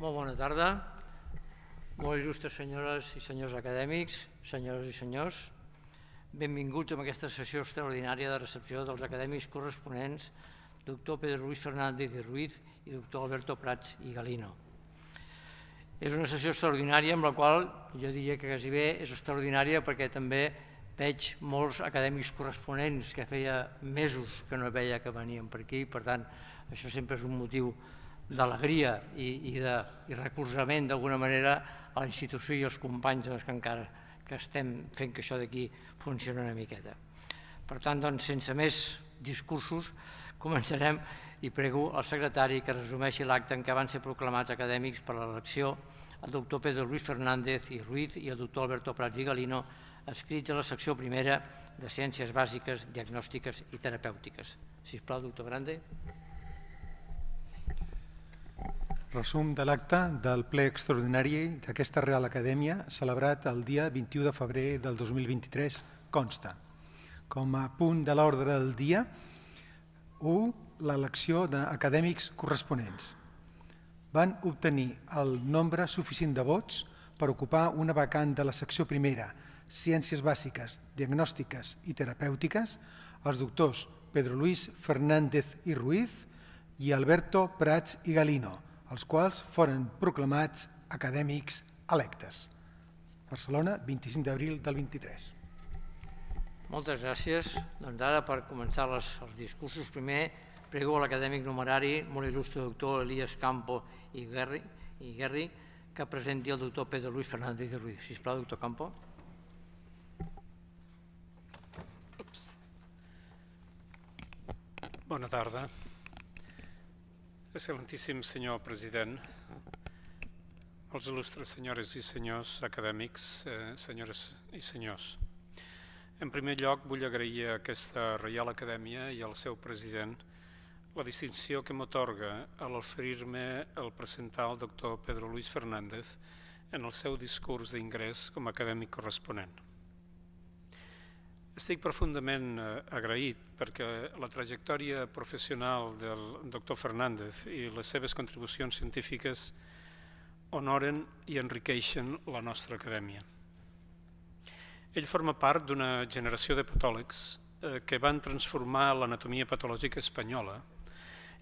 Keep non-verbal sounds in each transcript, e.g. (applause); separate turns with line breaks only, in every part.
Molt bona tarda. Molt il·lustres senyores i senyors acadèmics, senyores i senyors, benvinguts a aquesta sessió extraordinària de recepció dels acadèmics corresponents doctor Pedro Luis Fernández de Ruiz i doctor Alberto Prats i Galino. És una sessió extraordinària amb la qual jo diria que quasi bé és extraordinària perquè també veig molts acadèmics corresponents que feia mesos que no veia que venien per aquí, per tant, això sempre és un motiu d'alegria i, i de i recolzament d'alguna manera a la institució i als companys doncs, que encara que estem fent que això d'aquí funcioni una miqueta. Per tant, doncs, sense més discursos, començarem i prego al secretari que resumeixi l'acte en què van ser proclamats acadèmics per a l'elecció el doctor Pedro Luis Fernández i Ruiz i el doctor Alberto Prats i Galino, escrits a la secció primera de Ciències Bàsiques, Diagnòstiques i Terapèutiques. Si us plau, doctor Grande.
Resum de l'acte del ple extraordinari d'aquesta Real Acadèmia celebrat el dia 21 de febrer del 2023 consta. Com a punt de l'ordre del dia, 1. L'elecció d'acadèmics corresponents. Van obtenir el nombre suficient de vots per ocupar una vacant de la secció primera, Ciències Bàsiques, Diagnòstiques i Terapèutiques, els doctors Pedro Luis Fernández i Ruiz
i Alberto Prats i Galino, els quals foren proclamats acadèmics electes. Barcelona, 25 d'abril del 23.
Moltes gràcies. Doncs ara, per començar les, els discursos, primer prego a l'acadèmic numerari, molt il·lustre doctor Elias Campo i Guerri, i Guerri que presenti el doctor Pedro Luis Fernández de Ruiz. Sisplau, doctor Campo.
Ups. Bona tarda. Excel·lentíssim senyor president, els il·lustres senyores i senyors acadèmics, eh, senyores i senyors. En primer lloc, vull agrair a aquesta Reial Acadèmia i al seu president la distinció que m'otorga a l'oferir-me el presentar al doctor Pedro Luis Fernández en el seu discurs d'ingrés com a acadèmic corresponent. Estic profundament eh, agraït perquè la trajectòria professional del doctor Fernández i les seves contribucions científiques honoren i enriqueixen la nostra acadèmia. Ell forma part d'una generació de patòlegs eh, que van transformar l'anatomia patològica espanyola,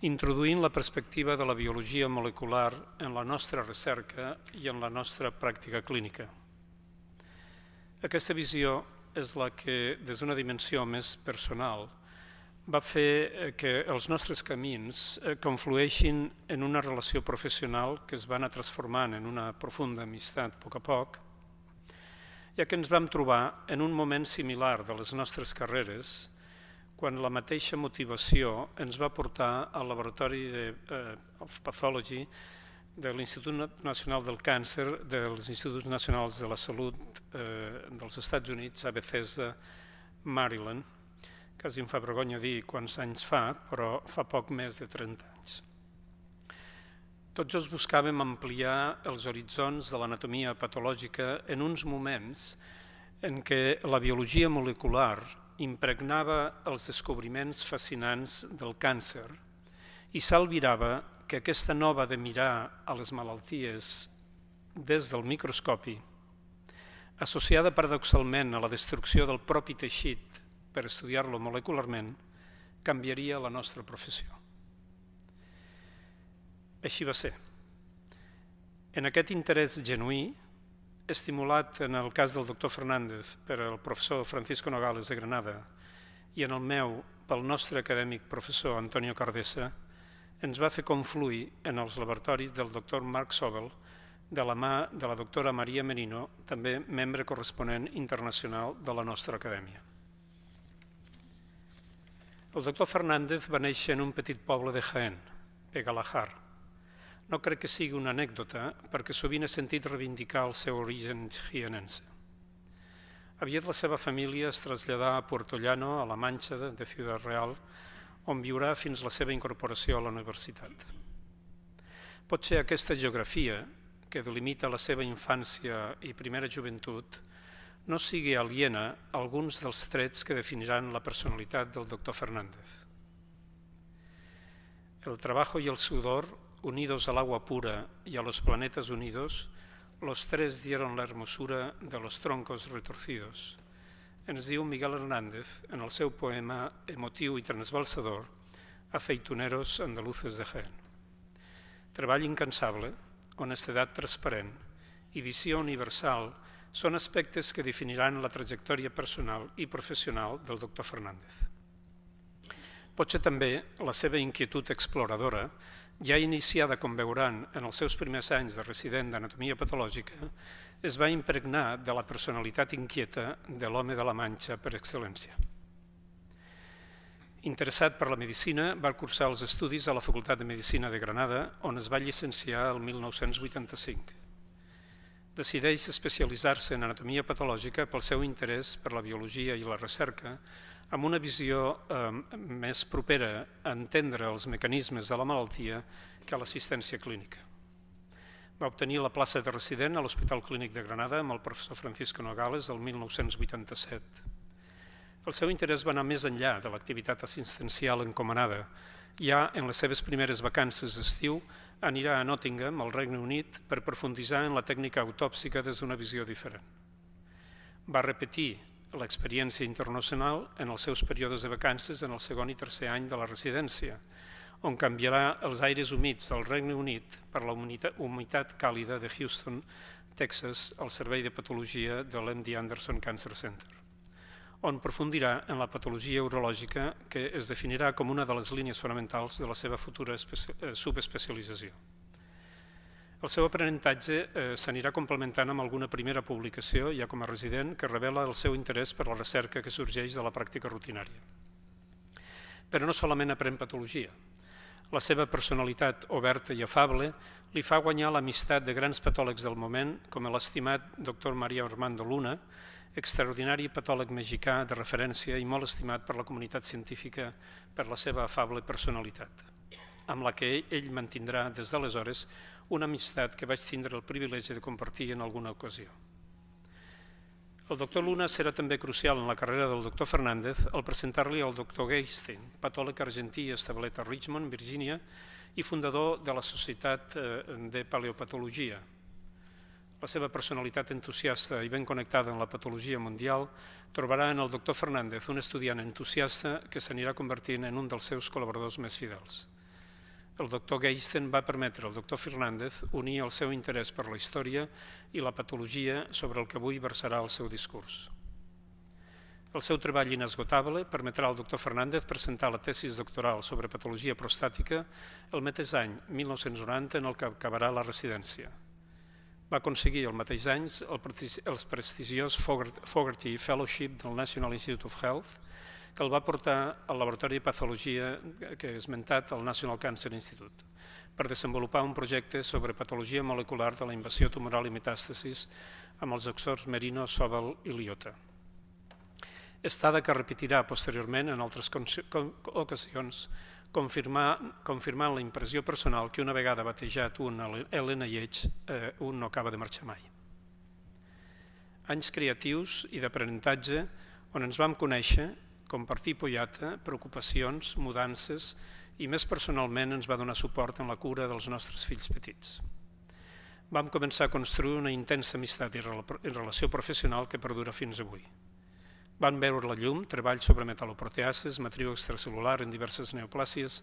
introduint la perspectiva de la biologia molecular en la nostra recerca i en la nostra pràctica clínica. Aquesta visió és la que, des d'una dimensió més personal, va fer eh, que els nostres camins eh, conflueixin en una relació professional que es va anar transformant en una profunda amistat a poc a poc, ja que ens vam trobar en un moment similar de les nostres carreres, quan la mateixa motivació ens va portar al laboratori de, eh, of Pathology de l'Institut Nacional del Càncer dels Instituts Nacionals de la Salut eh, dels Estats Units a Bethesda, Maryland. Quasi em fa vergonya dir quants anys fa, però fa poc més de 30 anys. Tots els buscàvem ampliar els horitzons de l'anatomia patològica en uns moments en què la biologia molecular impregnava els descobriments fascinants del càncer i s'albirava que aquesta nova de mirar a les malalties des del microscopi, associada paradoxalment a la destrucció del propi teixit per estudiar-lo molecularment, canviaria la nostra professió. Així va ser. En aquest interès genuí, estimulat en el cas del doctor Fernández per el professor Francisco Nogales de Granada i en el meu pel nostre acadèmic professor Antonio Cardessa, ens va fer confluir en els laboratoris del doctor Marc Sobel de la mà de la doctora Maria Merino, també membre corresponent internacional de la nostra acadèmia. El doctor Fernández va néixer en un petit poble de Jaén, Pegalajar. No crec que sigui una anècdota, perquè sovint ha sentit reivindicar el seu origen jienense. Aviat la seva família es traslladà a Llano, a la Manxa de Ciudad Real, on viurà fins la seva incorporació a la universitat. Pot ser aquesta geografia, que delimita la seva infància i primera joventut, no sigui aliena a alguns dels trets que definiran la personalitat del doctor Fernández. El trabajo y el sudor, unidos a l'agua pura y a los planetas unidos, los tres dieron la hermosura de los troncos retorcidos ens diu Miguel Hernández en el seu poema emotiu i transbalsador Afeitoneros andaluces de Jaén. Treball incansable, honestedat transparent i visió universal són aspectes que definiran la trajectòria personal i professional del doctor Fernández. Potser també la seva inquietud exploradora, ja iniciada com veuran en els seus primers anys de resident d'anatomia patològica, es va impregnar de la personalitat inquieta de l'home de la Manxa per excel·lència. Interessat per la medicina, va cursar els estudis a la Facultat de Medicina de Granada, on es va llicenciar el 1985. Decideix especialitzar-se en anatomia patològica pel seu interès per la biologia i la recerca, amb una visió eh, més propera a entendre els mecanismes de la malaltia que a l'assistència clínica va obtenir la plaça de resident a l'Hospital Clínic de Granada amb el professor Francisco Nogales el 1987. El seu interès va anar més enllà de l'activitat assistencial encomanada. Ja en les seves primeres vacances d'estiu anirà a Nottingham, al Regne Unit, per profunditzar en la tècnica autòpsica des d'una visió diferent. Va repetir l'experiència internacional en els seus períodes de vacances en el segon i tercer any de la residència, on canviarà els aires humits del Regne Unit per la humitat càlida de Houston, Texas, al Servei de Patologia de l'MD Anderson Cancer Center, on profundirà en la patologia urològica que es definirà com una de les línies fonamentals de la seva futura eh, subespecialització. El seu aprenentatge eh, s'anirà complementant amb alguna primera publicació, ja com a resident, que revela el seu interès per la recerca que sorgeix de la pràctica rutinària. Però no solament aprèn patologia, la seva personalitat oberta i afable li fa guanyar l'amistat de grans patòlegs del moment, com l'estimat doctor Maria Armando Luna, extraordinari patòleg mexicà de referència i molt estimat per la comunitat científica per la seva afable personalitat, amb la que ell mantindrà des d'aleshores una amistat que vaig tindre el privilegi de compartir en alguna ocasió. El doctor Luna serà també crucial en la carrera del doctor Fernández al presentar-li al doctor Geistin, patòleg argentí establert a Richmond, Virgínia, i fundador de la Societat eh, de Paleopatologia. La seva personalitat entusiasta i ben connectada en la patologia mundial trobarà en el doctor Fernández un estudiant entusiasta que s'anirà convertint en un dels seus col·laboradors més fidels el doctor Geisten va permetre al doctor Fernández unir el seu interès per la història i la patologia sobre el que avui versarà el seu discurs. El seu treball inesgotable permetrà al doctor Fernández presentar la tesis doctoral sobre patologia prostàtica el mateix any, 1990, en el que acabarà la residència. Va aconseguir el mateix any el prestigiós Fogarty Fellowship del National Institute of Health que el va portar al laboratori de patologia que he esmentat al National Cancer Institute per desenvolupar un projecte sobre patologia molecular de la invasió tumoral i metàstasis amb els exors Merino, Sobel i Liota. Estada que repetirà posteriorment en altres ocasions confirmant la impressió personal que una vegada batejat un Helena eh, un no acaba de marxar mai. Anys creatius i d'aprenentatge on ens vam conèixer compartir pollata, preocupacions, mudances i més personalment ens va donar suport en la cura dels nostres fills petits. Vam començar a construir una intensa amistat i relació professional que perdura fins avui. Van veure la llum, treball sobre metaloproteases, matriu extracel·lular en diverses neoplàcies,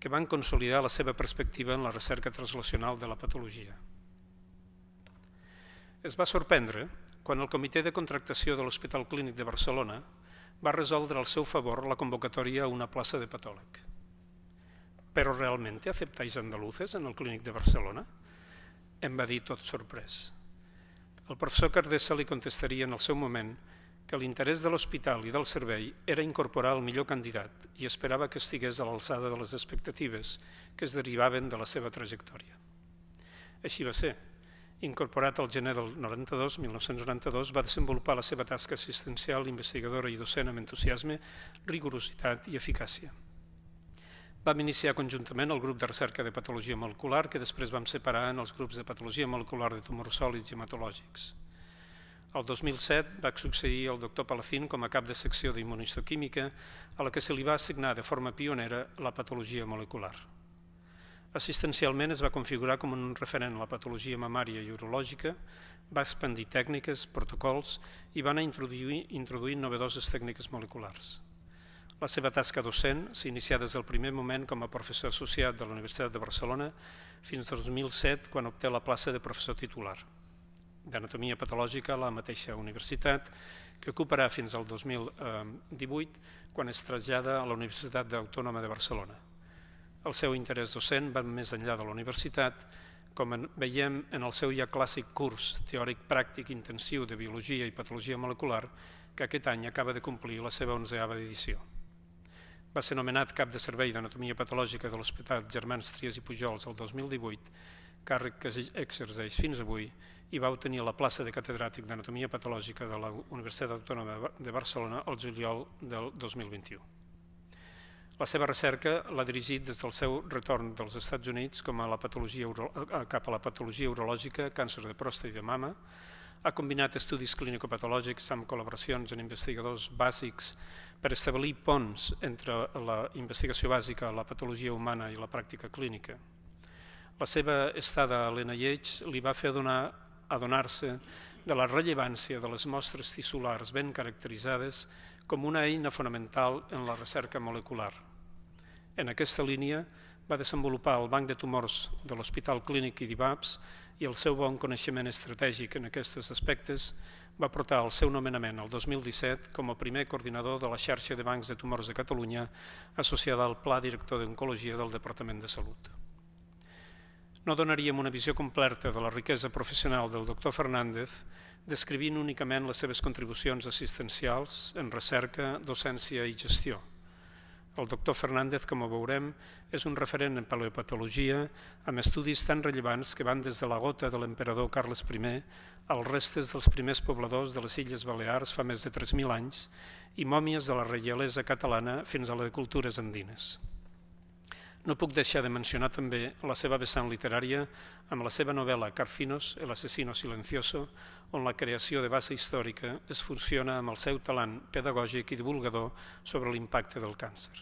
que van consolidar la seva perspectiva en la recerca translacional de la patologia. Es va sorprendre quan el Comitè de Contractació de l'Hospital Clínic de Barcelona va resoldre al seu favor la convocatòria a una plaça de patòleg. Però realment aceptáis andaluces en el Clínic de Barcelona? Em va dir tot sorprès. El professor Cardessa li contestaria en el seu moment que l'interès de l'hospital i del servei era incorporar el millor candidat i esperava que estigués a l'alçada de les expectatives que es derivaven de la seva trajectòria. Així va ser. Incorporat al gener del 92, 1992, va desenvolupar la seva tasca assistencial, investigadora i docent amb entusiasme, rigorositat i eficàcia. Vam iniciar conjuntament el grup de recerca de patologia molecular, que després vam separar en els grups de patologia molecular de tumors sòlids i hematològics. El 2007 va succeir el doctor Palafín com a cap de secció d'immunistoquímica, a la que se li va assignar de forma pionera la patologia molecular. Assistencialment es va configurar com un referent a la patologia mamària i urològica, va expandir tècniques, protocols i van introduir, introduir novedoses tècniques moleculars. La seva tasca docent s'inicià des del primer moment com a professor associat de la Universitat de Barcelona fins al 2007, quan obté la plaça de professor titular d'anatomia patològica a la mateixa universitat, que ocuparà fins al 2018, eh, quan es trasllada a la Universitat Autònoma de Barcelona. El seu interès docent va més enllà de la universitat, com en veiem en el seu ja clàssic curs teòric pràctic intensiu de Biologia i Patologia Molecular, que aquest any acaba de complir la seva 11a edició. Va ser nomenat cap de servei d'anatomia patològica de l'Hospital Germans Trias i Pujols el 2018, càrrec que exerceix fins avui, i va obtenir la plaça de catedràtic d'anatomia patològica de la Universitat Autònoma de Barcelona el juliol del 2021. La seva recerca l'ha dirigit des del seu retorn dels Estats Units com a la patologia, eh, cap a la patologia urològica, càncer de pròstata i de mama, ha combinat estudis clínico-patològics amb col·laboracions amb investigadors bàsics per establir ponts entre la investigació bàsica, la patologia humana i la pràctica clínica. La seva estada a l'NIH li va fer adonar, adonar-se de la rellevància de les mostres tissulars ben caracteritzades com una eina fonamental en la recerca molecular. En aquesta línia va desenvolupar el banc de tumors de l'Hospital Clínic i d'IBAPS i el seu bon coneixement estratègic en aquests aspectes va portar el seu nomenament el 2017 com a primer coordinador de la xarxa de bancs de tumors de Catalunya associada al Pla Director d'Oncologia del Departament de Salut. No donaríem una visió completa de la riquesa professional del doctor Fernández descrivint únicament les seves contribucions assistencials en recerca, docència i gestió, el doctor Fernández, com ho veurem, és un referent en paleopatologia amb estudis tan rellevants que van des de la gota de l'emperador Carles I als restes dels primers pobladors de les Illes Balears fa més de 3.000 anys i mòmies de la reialesa catalana fins a les cultures andines. No puc deixar de mencionar també la seva vessant literària amb la seva novel·la Carcinos, el asesino silencioso, on la creació de base històrica es funciona amb el seu talent pedagògic i divulgador sobre l'impacte del càncer.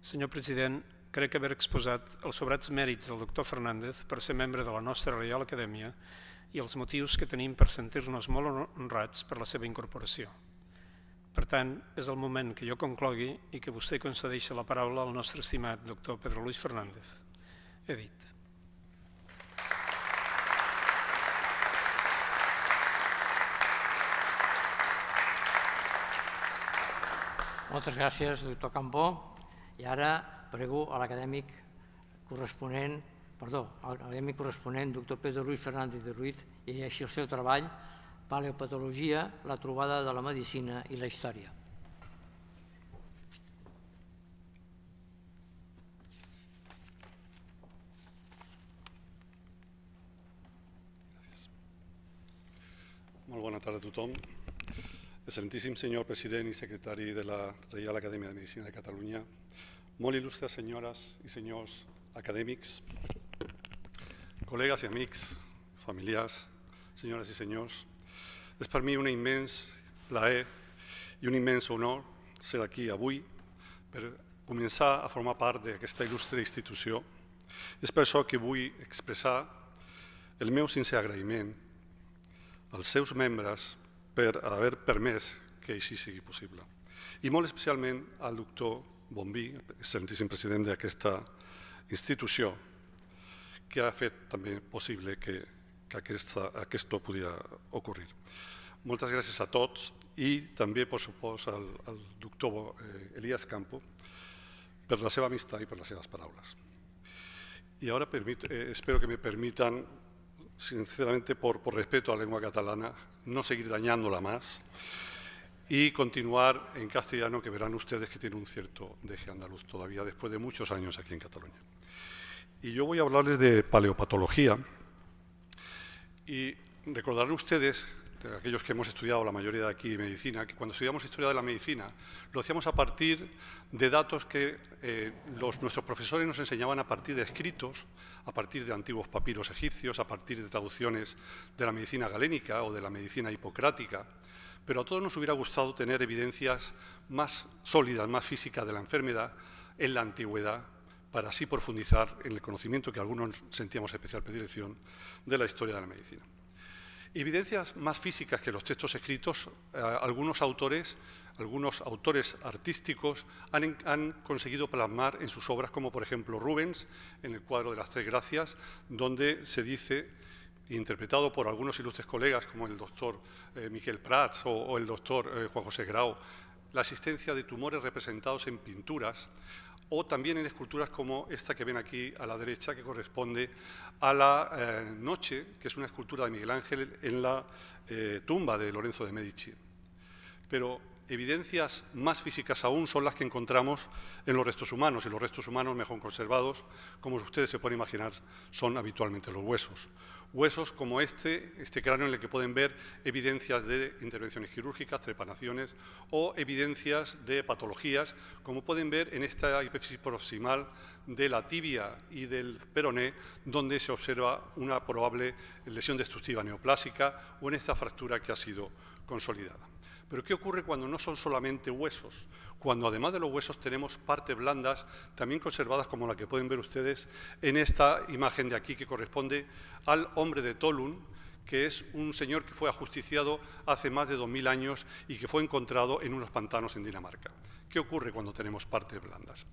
Senyor president, crec haver exposat els sobrats mèrits del doctor Fernández per ser membre de la nostra Real Acadèmia i els motius que tenim per sentir-nos molt honrats per la seva incorporació. Per tant, és el moment que jo conclogui i que vostè concedeixi la paraula al nostre estimat doctor Pedro Luis Fernández. He dit.
Moltes gràcies, doctor Campó. I ara prego a l'acadèmic corresponent, perdó, a l'acadèmic corresponent, doctor Pedro Luis Fernández de Ruiz, i així el seu treball paleopatologia, la trobada de la medicina i la història.
Molt bona tarda a tothom. Excelentíssim senyor president i secretari de la Reial Acadèmia de Medicina de Catalunya, molt il·lustres senyores i senyors acadèmics, col·legues i amics, familiars, senyores i senyors, és per mi un immens plaer i un immens honor ser aquí avui per començar a formar part d'aquesta il·lustre institució. És per això que vull expressar el meu sincer agraïment als seus membres per haver permès que així sigui possible. I molt especialment al doctor Bombí, excel·lentíssim president d'aquesta institució, que ha fet també possible que que esto pudiera ocurrir. Muchas gracias a todos y también, por supuesto, al, doctor eh, Elías Campo ...por la seva amistad y por las seves palabras Y ahora eh, espero que me permitan, sinceramente, por, por respeto a la lengua catalana, no seguir dañándola más y continuar en castellano, que verán ustedes que tiene un cierto deje andaluz todavía, después de muchos años aquí en Cataluña. Y yo voy a hablarles de paleopatología, y recordarán ustedes, aquellos que hemos estudiado, la mayoría de aquí, medicina, que cuando estudiamos historia de la medicina lo hacíamos a partir de datos que eh, nuestros profesores nos enseñaban a partir de escritos, a partir de antiguos papiros egipcios, a partir de traducciones de la medicina galénica o de la medicina hipocrática. Pero a todos nos hubiera gustado tener evidencias más sólidas, más físicas de la enfermedad en la antigüedad para así profundizar en el conocimiento que algunos sentíamos especial predilección de la historia de la medicina. Evidencias más físicas que los textos escritos, eh, algunos autores, algunos autores artísticos han, conseguido plasmar en sus obras, como por ejemplo Rubens, en el cuadro de las Tres Gracias, donde se dice, interpretado por algunos ilustres colegas como el doctor Miguel eh, Miquel Prats o, el doctor eh, Juan José Grau, la existencia de tumores representados en pinturas o también en esculturas como esta que ven aquí a la derecha, que corresponde a la eh, noche, que es una escultura de Miguel Ángel en la eh, tumba de Lorenzo de Medici. Pero evidencias más físicas aún son las que encontramos en los restos humanos, y los restos humanos mejor conservados, como ustedes se pueden imaginar, son habitualmente los huesos. Huesos como este, este cráneo en el que pueden ver evidencias de intervenciones quirúrgicas, trepanaciones o evidencias de patologías, como pueden ver en esta hipófisis proximal de la tibia y del peroné, donde se observa una probable lesión destructiva neoplásica o en esta fractura que ha sido consolidada. Pero ¿qué ocurre cuando no son solamente huesos? Cuando además de los huesos tenemos partes blandas, también conservadas como la que pueden ver ustedes en esta imagen de aquí que corresponde al hombre de Tolun, que es un señor que fue ajusticiado hace más de 2.000 años y que fue encontrado en unos pantanos en Dinamarca. ¿Qué ocurre cuando tenemos partes blandas?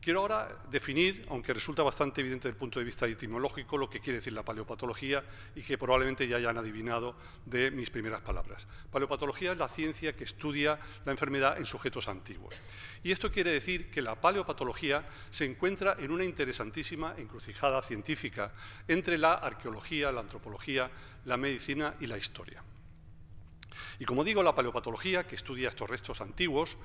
Quiero ahora definir, aunque resulta bastante evidente desde el punto de vista etimológico, lo que quiere decir la paleopatología y que probablemente ya hayan adivinado de mis primeras palabras. Paleopatología es la ciencia que estudia la enfermedad en sujetos antiguos. Y esto quiere decir que la paleopatología se encuentra en una interesantísima encrucijada científica entre la arqueología, la antropología, la medicina y la historia. Y como digo, la paleopatología, que estudia estos restos antiguos,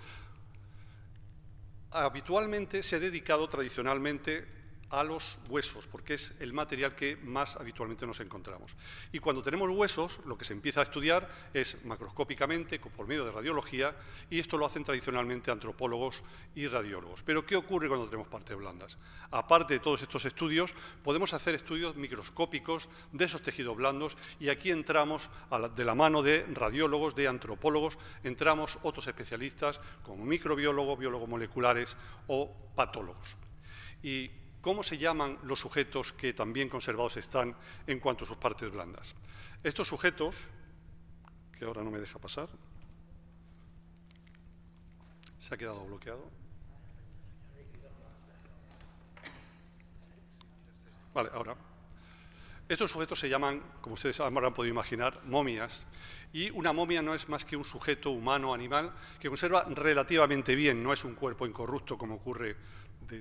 habitualmente se ha dedicado tradicionalmente a los huesos, porque es el material que más habitualmente nos encontramos. Y cuando tenemos huesos, lo que se empieza a estudiar es macroscópicamente, por medio de radiología, y esto lo hacen tradicionalmente antropólogos y radiólogos. Pero, ¿qué ocurre cuando tenemos partes blandas? Aparte de todos estos estudios, podemos hacer estudios microscópicos de esos tejidos blandos, y aquí entramos de la mano de radiólogos, de antropólogos, entramos otros especialistas como microbiólogos, biólogos moleculares o patólogos. Y cómo se llaman los sujetos que también conservados están en cuanto a sus partes blandas. Estos sujetos, que ahora no me deja pasar, se ha quedado bloqueado. Vale, ahora. Estos sujetos se llaman, como ustedes habrán podido imaginar, momias. Y una momia no es más que un sujeto humano, animal, que conserva relativamente bien, no es un cuerpo incorrupto como ocurre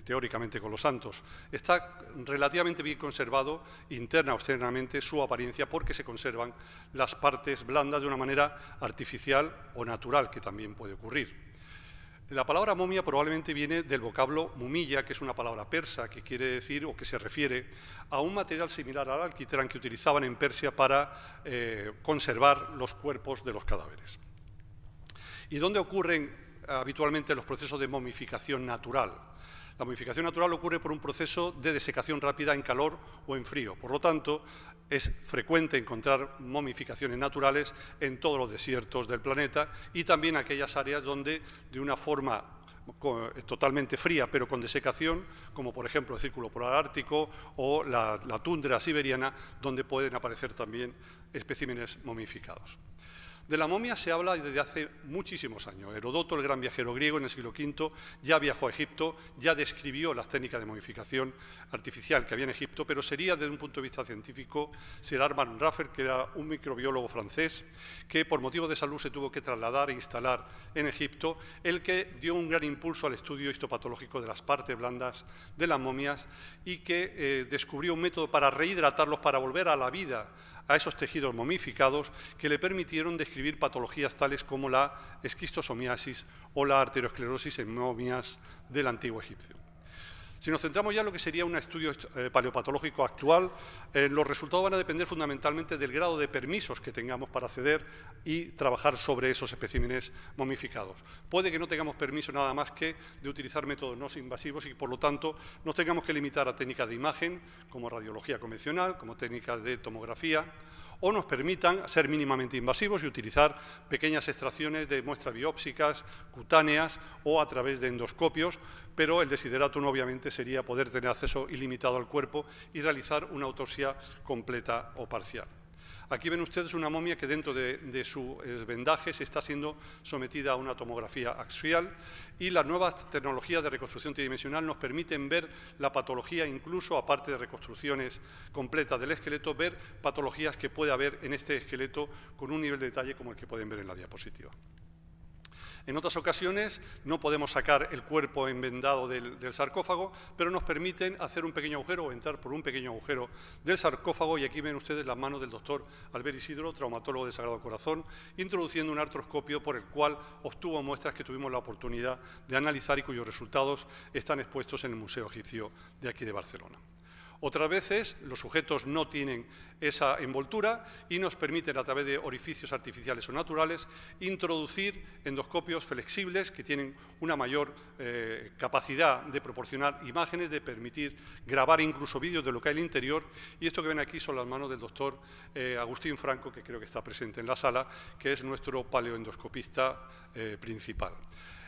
teóricamente con los santos. Está relativamente bien conservado interna o externamente su apariencia porque se conservan las partes blandas de una manera artificial o natural, que también puede ocurrir. La palabra momia probablemente viene del vocablo mumilla, que es una palabra persa que quiere decir o que se refiere a un material similar al alquitrán que utilizaban en Persia para eh, conservar los cuerpos de los cadáveres. ¿Y dónde ocurren habitualmente los procesos de momificación natural? La momificación natural ocurre por un proceso de desecación rápida en calor o en frío. Por lo tanto, es frecuente encontrar momificaciones naturales en todos los desiertos del planeta y también aquellas áreas donde de una forma totalmente fría pero con desecación, como por ejemplo el círculo polar ártico o la tundra siberiana, donde pueden aparecer también especímenes momificados. De la momia se habla desde hace muchísimos años. Herodoto, el gran viajero griego, en el siglo V, ya viajó a Egipto, ya describió las técnicas de modificación artificial que había en Egipto, pero sería, desde un punto de vista científico, ser Armand Raffer, que era un microbiólogo francés, que por motivo de salud se tuvo que trasladar e instalar en Egipto, el que dio un gran impulso al estudio histopatológico de las partes blandas de las momias y que eh, descubrió un método para rehidratarlos, para volver a la vida a esos tejidos momificados que le permitieron describir patologías tales como la esquistosomiasis o la arteriosclerosis en momias del antiguo egipcio. Si nos centramos ya en lo que sería un estudio eh, paleopatológico actual, eh, los resultados van a depender fundamentalmente del grado de permisos que tengamos para acceder y trabajar sobre esos especímenes momificados. Puede que no tengamos permiso nada más que de utilizar métodos no invasivos y, por lo tanto, nos tengamos que limitar a técnicas de imagen, como radiología convencional, como técnicas de tomografía, o nos permitan ser mínimamente invasivos y utilizar pequeñas extracciones de muestras biópsicas, cutáneas o a través de endoscopios, pero el no obviamente sería poder tener acceso ilimitado al cuerpo y realizar una autopsia completa o parcial. Aquí ven ustedes una momia que dentro de, su vendaje se está siendo sometida a una tomografía axial y las nuevas tecnologías de reconstrucción tridimensional nos permiten ver la patología, incluso aparte de reconstrucciones completas del esqueleto, ver patologías que puede haber en este esqueleto con un nivel de detalle como el que pueden ver en la diapositiva. En otras ocasiones no podemos sacar el cuerpo envendado del, sarcófago, pero nos permiten hacer un pequeño agujero o entrar por un pequeño agujero del sarcófago. Y aquí ven ustedes las manos del doctor Albert Isidro, traumatólogo de Sagrado Corazón, introduciendo un artroscopio por el cual obtuvo muestras que tuvimos la oportunidad de analizar y cuyos resultados están expuestos en el Museo Egipcio de aquí de Barcelona. Otras veces los sujetos no tienen esa envoltura y nos permiten, a través de orificios artificiales o naturales, introducir endoscopios flexibles que tienen una mayor eh, capacidad de proporcionar imágenes, de permitir grabar incluso vídeos de lo que hay en el interior. Y esto que ven aquí son las manos del doctor eh, Agustín Franco, que creo que está presente en la sala, que es nuestro paleoendoscopista eh, principal.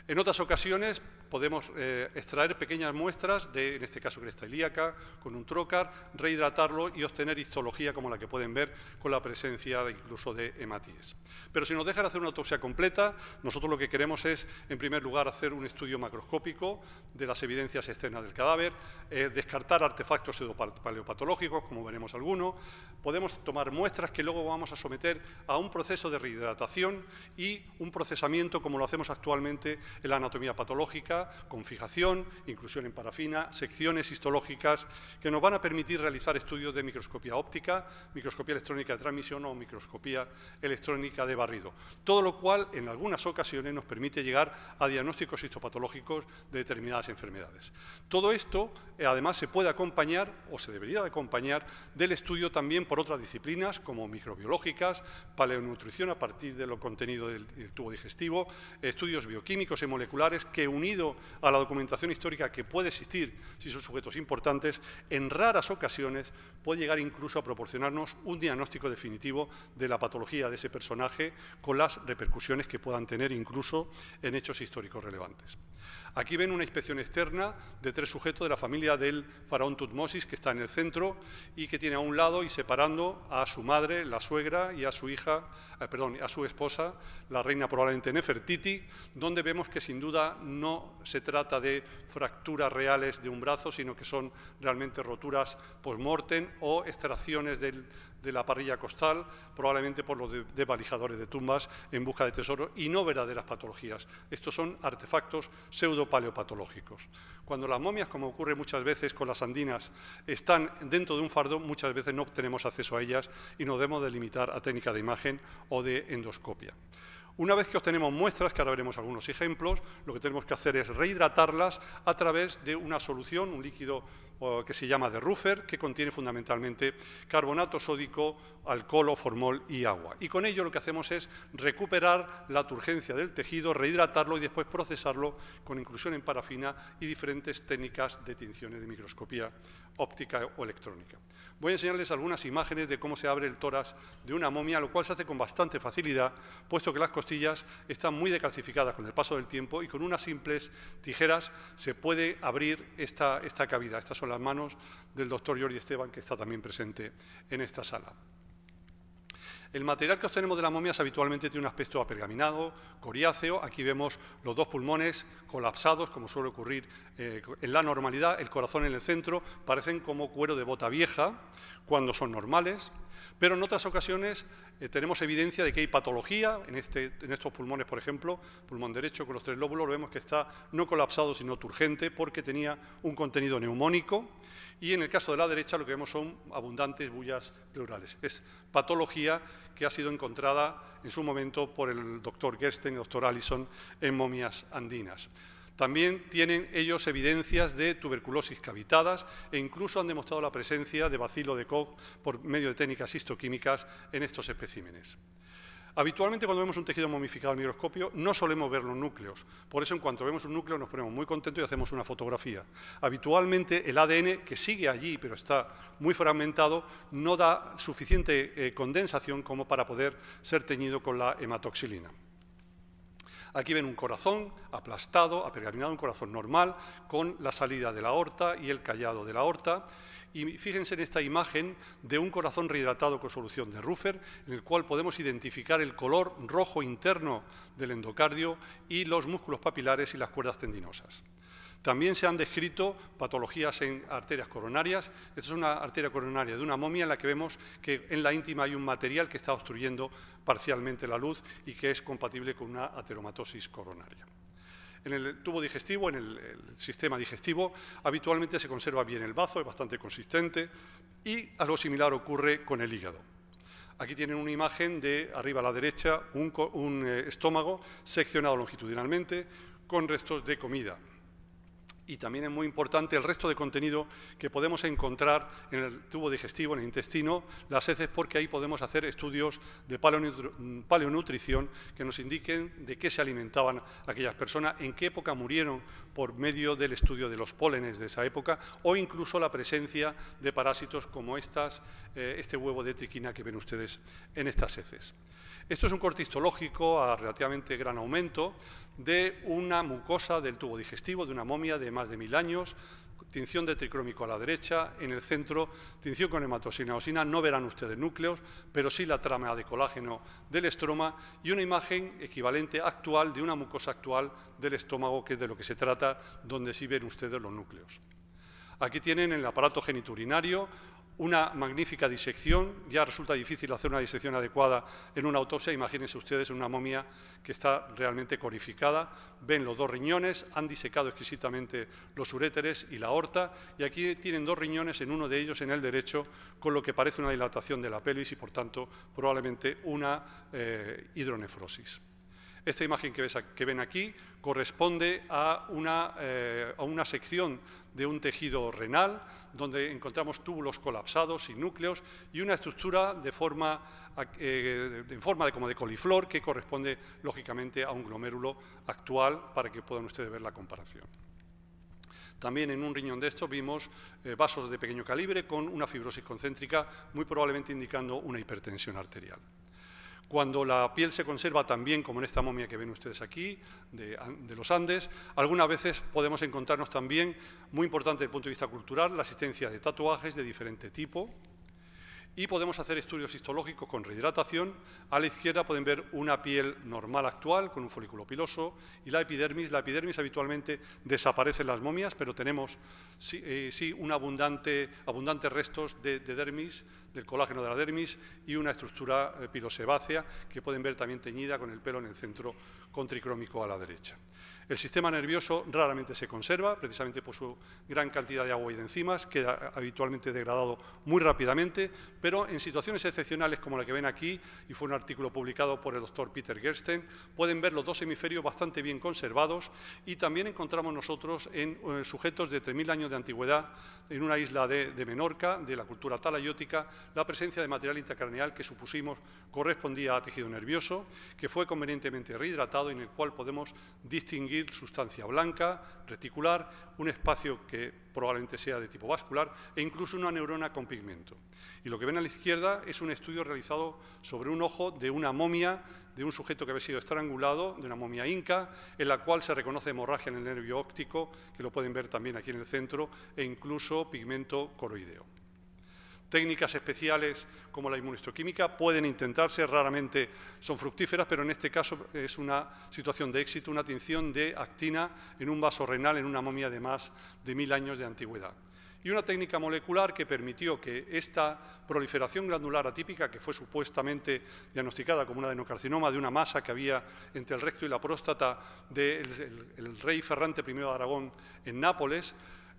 En otras ocasiones podemos eh, extraer pequeñas muestras de, en este caso, cresta ilíaca, con un trocar, rehidratarlo y obtener histología como la que pueden ver con la presencia incluso de hematíes. Pero si nos dejan hacer una autopsia completa, nosotros lo que queremos es, en primer lugar, hacer un estudio macroscópico de las evidencias externas del cadáver, eh, descartar artefactos paleopatológicos, como veremos algunos. Podemos tomar muestras que luego vamos a someter a un proceso de rehidratación y un procesamiento como lo hacemos actualmente en la anatomía patológica con fijación, inclusión en parafina, secciones histológicas que nos van a permitir realizar estudios de microscopía óptica, microscopía electrónica de transmisión o microscopía electrónica de barrido. Todo lo cual en algunas ocasiones nos permite llegar a diagnósticos histopatológicos de determinadas enfermedades. Todo esto eh, además se puede acompañar o se debería acompañar del estudio también por otras disciplinas como microbiológicas, paleonutrición a partir de lo contenido del, tubo digestivo, estudios bioquímicos y moleculares que unidos a la documentación histórica que puede existir si son sujetos importantes, en raras ocasiones puede llegar incluso a proporcionarnos un diagnóstico definitivo de la patología de ese personaje con las repercusiones que puedan tener incluso en hechos históricos relevantes. Aquí ven una inspección externa de tres sujetos de la familia del faraón Tutmosis que está en el centro y que tiene a un lado y separando a su madre, la suegra y a su hija, eh, perdón, a su esposa, la reina probablemente Nefertiti, donde vemos que sin duda no se trata de fracturas reales de un brazo, sino que son realmente roturas post-mortem o extracciones de la parrilla costal, probablemente por los desvalijadores de tumbas en busca de tesoros y no verdaderas patologías. Estos son artefactos pseudopaleopatológicos. Cuando las momias, como ocurre muchas veces con las andinas, están dentro de un fardo, muchas veces no tenemos acceso a ellas y nos debemos delimitar a técnica de imagen o de endoscopia. Una vez que obtenemos muestras, que ahora veremos algunos ejemplos, lo que tenemos que hacer es rehidratarlas a través de una solución, un líquido que se llama de Ruffer, que contiene fundamentalmente carbonato sódico, alcohol o formol y agua. Y con ello lo que hacemos es recuperar la turgencia del tejido, rehidratarlo y después procesarlo con inclusión en parafina y diferentes técnicas de tinciones de microscopía óptica o electrónica. Voy a enseñarles algunas imágenes de cómo se abre el tórax de una momia, lo cual se hace con bastante facilidad, puesto que las costillas están muy decalcificadas con el paso del tiempo y con unas simples tijeras se puede abrir esta, esta cavidad. Estas son las manos del doctor Jordi Esteban, que está también presente en esta sala. El material que obtenemos de las momias habitualmente tiene un aspecto apergaminado, coriáceo. Aquí vemos los dos pulmones colapsados, como suele ocurrir eh, en la normalidad, el corazón en el centro, parecen como cuero de bota vieja, cuando son normales, pero en otras ocasiones eh, tenemos evidencia de que hay patología, en, este, en, estos pulmones, por ejemplo, pulmón derecho con los tres lóbulos, lo vemos que está no colapsado, sino turgente, porque tenía un contenido neumónico, y en el caso de la derecha lo que vemos son abundantes bullas pleurales. Es patología que ha sido encontrada en su momento por el doctor Gersten y el doctor Allison en momias andinas. También tienen ellos evidencias de tuberculosis cavitadas e incluso han demostrado la presencia de bacilo de Koch por medio de técnicas histoquímicas en estos especímenes. Habitualmente cuando vemos un tejido momificado al microscopio no solemos ver los núcleos, por eso en cuanto vemos un núcleo nos ponemos muy contentos y hacemos una fotografía. Habitualmente el ADN, que sigue allí pero está muy fragmentado, no da suficiente eh, condensación como para poder ser teñido con la hematoxilina. Aquí ven un corazón aplastado, apergaminado, un corazón normal, con la salida de la aorta y el callado de la aorta. Y fíjense en esta imagen de un corazón rehidratado con solución de Ruffer, en el cual podemos identificar el color rojo interno del endocardio y los músculos papilares y las cuerdas tendinosas. También se han descrito patologías en arterias coronarias. Esta es una arteria coronaria de una momia en la que vemos que en la íntima hay un material que está obstruyendo parcialmente la luz y que es compatible con una ateromatosis coronaria. En el tubo digestivo, en el, sistema digestivo, habitualmente se conserva bien el bazo, es bastante consistente, y algo similar ocurre con el hígado. Aquí tienen una imagen de arriba a la derecha, un, eh, estómago seccionado longitudinalmente con restos de comida y también es muy importante el resto de contenido que podemos encontrar en el tubo digestivo, en el intestino, las heces, porque ahí podemos hacer estudios de mm, paleonutrición que nos indiquen de qué se alimentaban aquellas personas, en qué época murieron por medio del estudio de los pólenes de esa época o incluso la presencia de parásitos como estas, eh, este huevo de triquina que ven ustedes en estas heces. Esto es un corte histológico a relativamente gran aumento, de una mucosa del tubo digestivo, de una momia de más de mil años, tinción de tricrómico a la derecha, en el centro tinción con hematosina sina, no verán ustedes núcleos, pero sí la trama de colágeno del estroma y una imagen equivalente actual de una mucosa actual del estómago, que es de lo que se trata, donde sí ven ustedes los núcleos. Aquí tienen el aparato geniturinario, una magnífica disección. Ya resulta difícil hacer una disección adecuada en una autopsia. Imagínense ustedes una momia que está realmente corificada. Ven los dos riñones, han disecado exquisitamente los uréteres y la aorta. Y aquí tienen dos riñones, en uno de ellos en el derecho, con lo que parece una dilatación de la pelvis y, por tanto, probablemente una eh, hidronefrosis. Esta imagen que, ven aquí corresponde eh, a una, sección de un tejido renal, donde encontramos túbulos colapsados y núcleos y una estructura de forma, en eh, forma de, como de coliflor que corresponde lógicamente a un glomérulo actual para que puedan ustedes ver la comparación. También en un riñón de estos vimos eh, vasos de pequeño calibre con una fibrosis concéntrica, muy probablemente indicando una hipertensión arterial cuando la piel se conserva también, como en esta momia que ven ustedes aquí, de, los Andes. Algunas veces podemos encontrarnos también, muy importante desde el punto de vista cultural, la existencia de tatuajes de diferente tipo, y podemos hacer estudios histológicos con rehidratación. A la izquierda pueden ver una piel normal actual con un folículo piloso y la epidermis. La epidermis habitualmente desaparece en las momias, pero tenemos sí, eh, un abundante, abundantes restos de, dermis, del colágeno de la dermis y una estructura eh, pilosebácea que pueden ver también teñida con el pelo en el centro contricrómico a la derecha. El sistema nervioso raramente se conserva, precisamente por su gran cantidad de agua y de enzimas, queda habitualmente degradado muy rápidamente, pero en situaciones excepcionales como la que ven aquí, y fue un artículo publicado por el doctor Peter Gersten, pueden ver los dos hemisferios bastante bien conservados y también encontramos nosotros en eh, sujetos de 3.000 años de antigüedad en una isla de, Menorca, de la cultura talayótica, la presencia de material intracraneal que supusimos correspondía a tejido nervioso, que fue convenientemente rehidratado en el cual podemos distinguir sustancia blanca, reticular, un espacio que probablemente sea de tipo vascular, e incluso una neurona con pigmento. Y lo que ven a la izquierda es un estudio realizado sobre un ojo de una momia, de un sujeto que había sido estrangulado, de una momia inca, en la cual se reconoce hemorragia en el nervio óptico, que lo pueden ver también aquí en el centro, e incluso pigmento coroideo. Técnicas especiales como la inmunistoquímica pueden intentarse, raramente son fructíferas, pero en este caso es una situación de éxito, una tinción de actina en un vaso renal en una momia de más de mil años de antigüedad y una técnica molecular que permitió que esta proliferación glandular atípica, que fue supuestamente diagnosticada como un adenocarcinoma de una masa que había entre el recto y la próstata del rey Ferrante I de Aragón en Nápoles,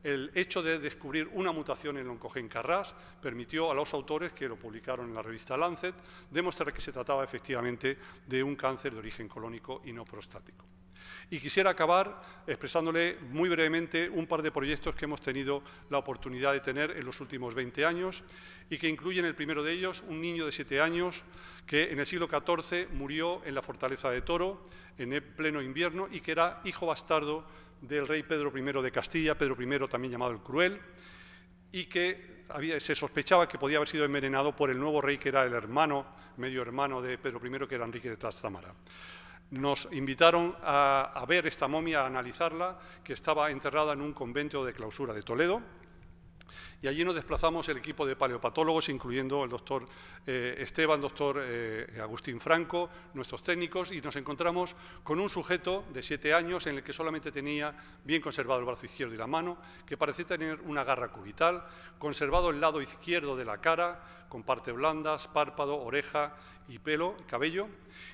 el hecho de descubrir una mutación en el oncogen Carras permitió a los autores que lo publicaron en la revista Lancet demostrar que se trataba efectivamente de un cáncer de origen colónico y no prostático. Y quisiera acabar expresándole muy brevemente un par de proyectos que hemos tenido la oportunidad de tener en los últimos 20 años y que incluyen el primero de ellos un niño de 7 años que en el siglo XIV murió en la fortaleza de Toro en pleno invierno y que era hijo bastardo del rey Pedro I de Castilla, Pedro I también llamado el Cruel, y que se sospechaba que podía haber sido envenenado por el nuevo rey que era el hermano, medio hermano de Pedro I, que era Enrique de Trastámara. Nos invitaron a, a ver esta momia, a analizarla, que estaba enterrada en un convento de clausura de Toledo, y allí nos desplazamos el equipo de paleopatólogos, incluyendo el doctor eh, Esteban, doctor eh, Agustín Franco, nuestros técnicos, y nos encontramos con un sujeto de siete años en el que solamente tenía bien conservado el brazo izquierdo y la mano, que parecía tener una garra cubital, conservado el lado izquierdo de la cara, con partes blandas, párpado, oreja y pelo, cabello.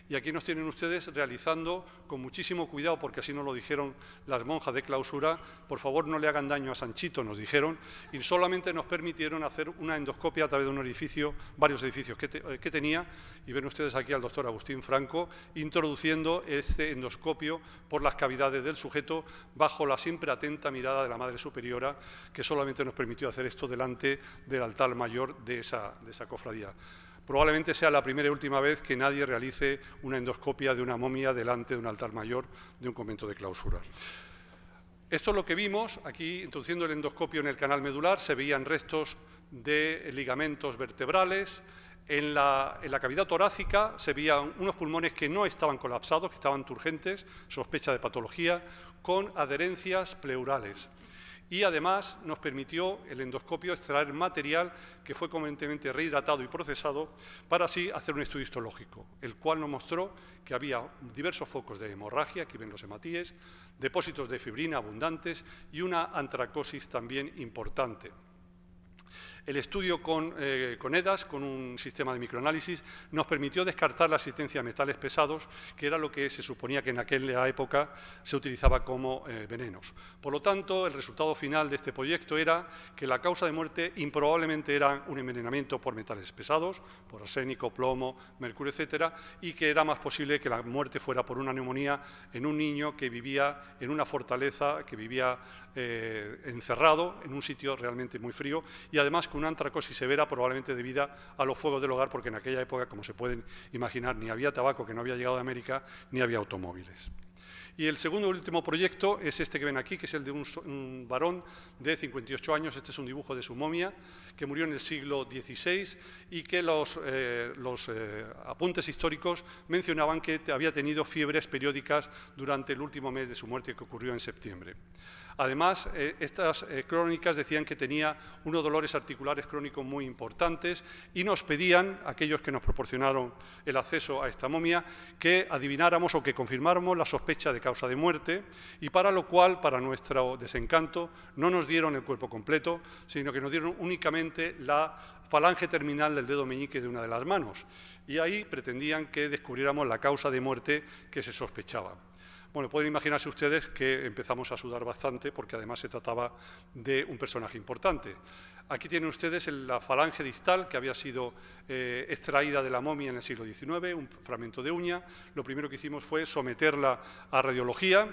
Y aquí nos tienen ustedes realizando con muchísimo cuidado, porque así nos lo dijeron las monjas de clausura, por favor no le hagan daño a Sanchito, nos dijeron, y solamente nos permitieron hacer una endoscopia a través de un orificio, varios edificios eh, que, tenía, y ven ustedes aquí al doctor Agustín Franco introduciendo este endoscopio por las cavidades del sujeto bajo la siempre atenta mirada de la madre superiora, que solamente nos permitió hacer esto delante del altar mayor de esa, de esa cofradía. Probablemente sea la primera y última vez que nadie realice una endoscopia de una momia delante de un altar mayor de un convento de clausura. Esto es lo que vimos aquí, introduciendo el endoscopio en el canal medular, se veían restos de ligamentos vertebrales, en la, en la, cavidad torácica se veían unos pulmones que no estaban colapsados, que estaban turgentes, sospecha de patología, con adherencias pleurales y además nos permitió el endoscopio extraer material que fue convenientemente rehidratado y procesado para así hacer un estudio histológico, el cual nos mostró que había diversos focos de hemorragia, aquí ven los hematíes, depósitos de fibrina abundantes y una antracosis también importante. El estudio eh, con, EDAS, con un sistema de microanálisis, nos permitió descartar la existencia de metales pesados, que era lo que se suponía que en aquella época se utilizaba como eh, venenos. Por lo tanto, el resultado final de este proyecto era que la causa de muerte improbablemente era un envenenamiento por metales pesados, por arsénico, plomo, mercurio, etcétera, y que era más posible que la muerte fuera por una neumonía en un niño que vivía en una fortaleza, que vivía eh, encerrado, en un sitio realmente muy frío, y además con una antracosis severa, probablemente debida a los fuegos del hogar, porque en aquella época, como se pueden imaginar, ni había tabaco que no había llegado de América, ni había automóviles. Y el segundo y último proyecto es este que ven aquí, que es el de un, varón de 58 años. Este es un dibujo de su momia, que murió en el siglo XVI y que los, eh, los eh, apuntes históricos mencionaban que había tenido fiebres periódicas durante el último mes de su muerte, que ocurrió en septiembre. Además, eh, estas eh, crónicas decían que tenía unos dolores articulares crónicos muy importantes y nos pedían, aquellos que nos proporcionaron el acceso a esta momia, que adivináramos o que confirmáramos la sospecha de causa de muerte y para lo cual, para nuestro desencanto, no nos dieron el cuerpo completo, sino que nos dieron únicamente la falange terminal del dedo meñique de una de las manos y ahí pretendían que descubriéramos la causa de muerte que se sospechaba. Bueno, pueden imaginarse ustedes que empezamos a sudar bastante porque además se trataba de un personaje importante. Aquí tienen ustedes la falange distal que había sido eh, extraída de la momia en el siglo XIX, un fragmento de uña. Lo primero que hicimos fue someterla a radiología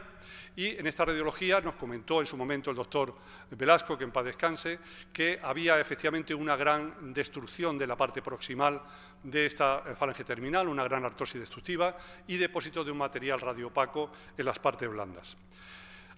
y en esta radiología nos comentó en su momento el doctor Velasco, que en paz descanse, que había efectivamente una gran destrucción de la parte proximal de esta eh, falange terminal, una gran artrosis destructiva y depósito de un material radiopaco en las partes blandas.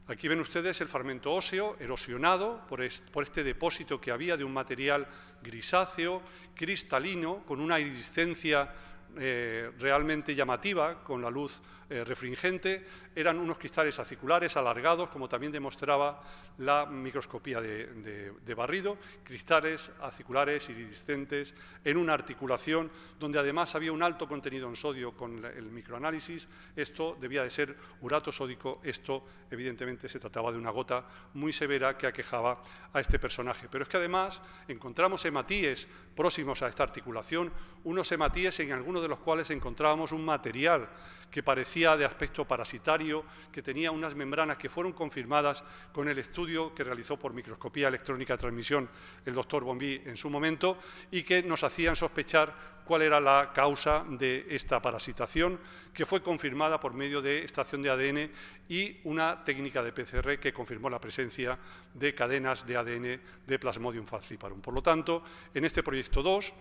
Aquí ven ustedes el fragmento óseo erosionado por, este depósito que había de un material grisáceo, cristalino, con una iridiscencia eh, realmente llamativa, con la luz eh, refringente, eran unos cristales aciculares alargados, como también demostraba la microscopía de, de barrido, cristales aciculares iridiscentes en una articulación donde además había un alto contenido en sodio con el microanálisis. Esto debía de ser urato sódico, esto evidentemente se trataba de una gota muy severa que aquejaba a este personaje. Pero es que además encontramos hematíes próximos a esta articulación, unos hematíes en algunos de los cuales encontrábamos un material que parecía de aspecto parasitario, que tenía unas membranas que fueron confirmadas con el estudio que realizó por microscopía electrónica de transmisión el doctor Bombí en su momento y que nos hacían sospechar cuál era la causa de esta parasitación, que fue confirmada por medio de estación de ADN y una técnica de PCR que confirmó la presencia de cadenas de ADN de Plasmodium falciparum. Por lo tanto, en este proyecto 2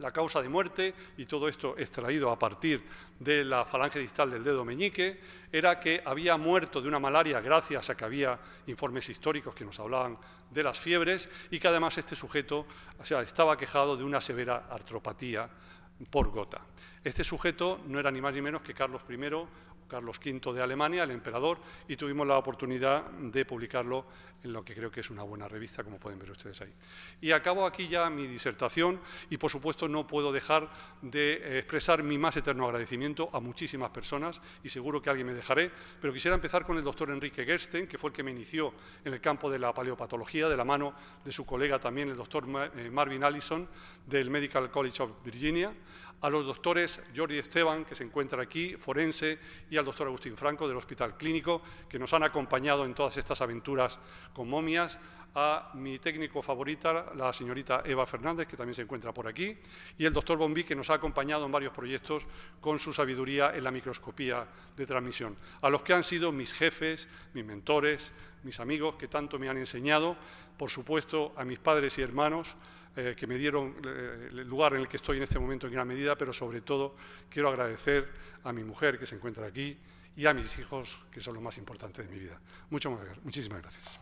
la causa de muerte, y todo esto extraído a partir de la falange distal del dedo meñique, era que había muerto de una malaria gracias a que había informes históricos que nos hablaban de las fiebres y que además este sujeto estaba quejado de una severa artropatía por gota. Este sujeto no era ni más ni menos que Carlos I, Carlos V de Alemania, el emperador, y tuvimos la oportunidad de publicarlo en lo que creo que es una buena revista, como pueden ver ustedes ahí. Y acabo aquí ya mi disertación y, por supuesto, no puedo dejar de eh, expresar mi más eterno agradecimiento a muchísimas personas y seguro que alguien me dejaré, pero quisiera empezar con el doctor Enrique Gersten, que fue el que me inició en el campo de la paleopatología, de la mano de su colega también, el doctor eh, Marvin Allison, del Medical College of Virginia, a los doctores Jordi Esteban, que se encuentra aquí, forense, y al doctor Agustín Franco del Hospital Clínico, que nos han acompañado en todas estas aventuras con momias, a mi técnico favorita, la señorita Eva Fernández, que también se encuentra por aquí, y el doctor Bombí, que nos ha acompañado en varios proyectos con su sabiduría en la microscopía de transmisión, a los que han sido mis jefes, mis mentores, mis amigos, que tanto me han enseñado, por supuesto, a mis padres y hermanos, eh, que me dieron eh, el lugar en el que estoy en este momento en gran medida, pero sobre todo quiero agradecer a mi mujer que se encuentra aquí y a mis hijos, que son lo más importante de mi vida. muchísimas gracias.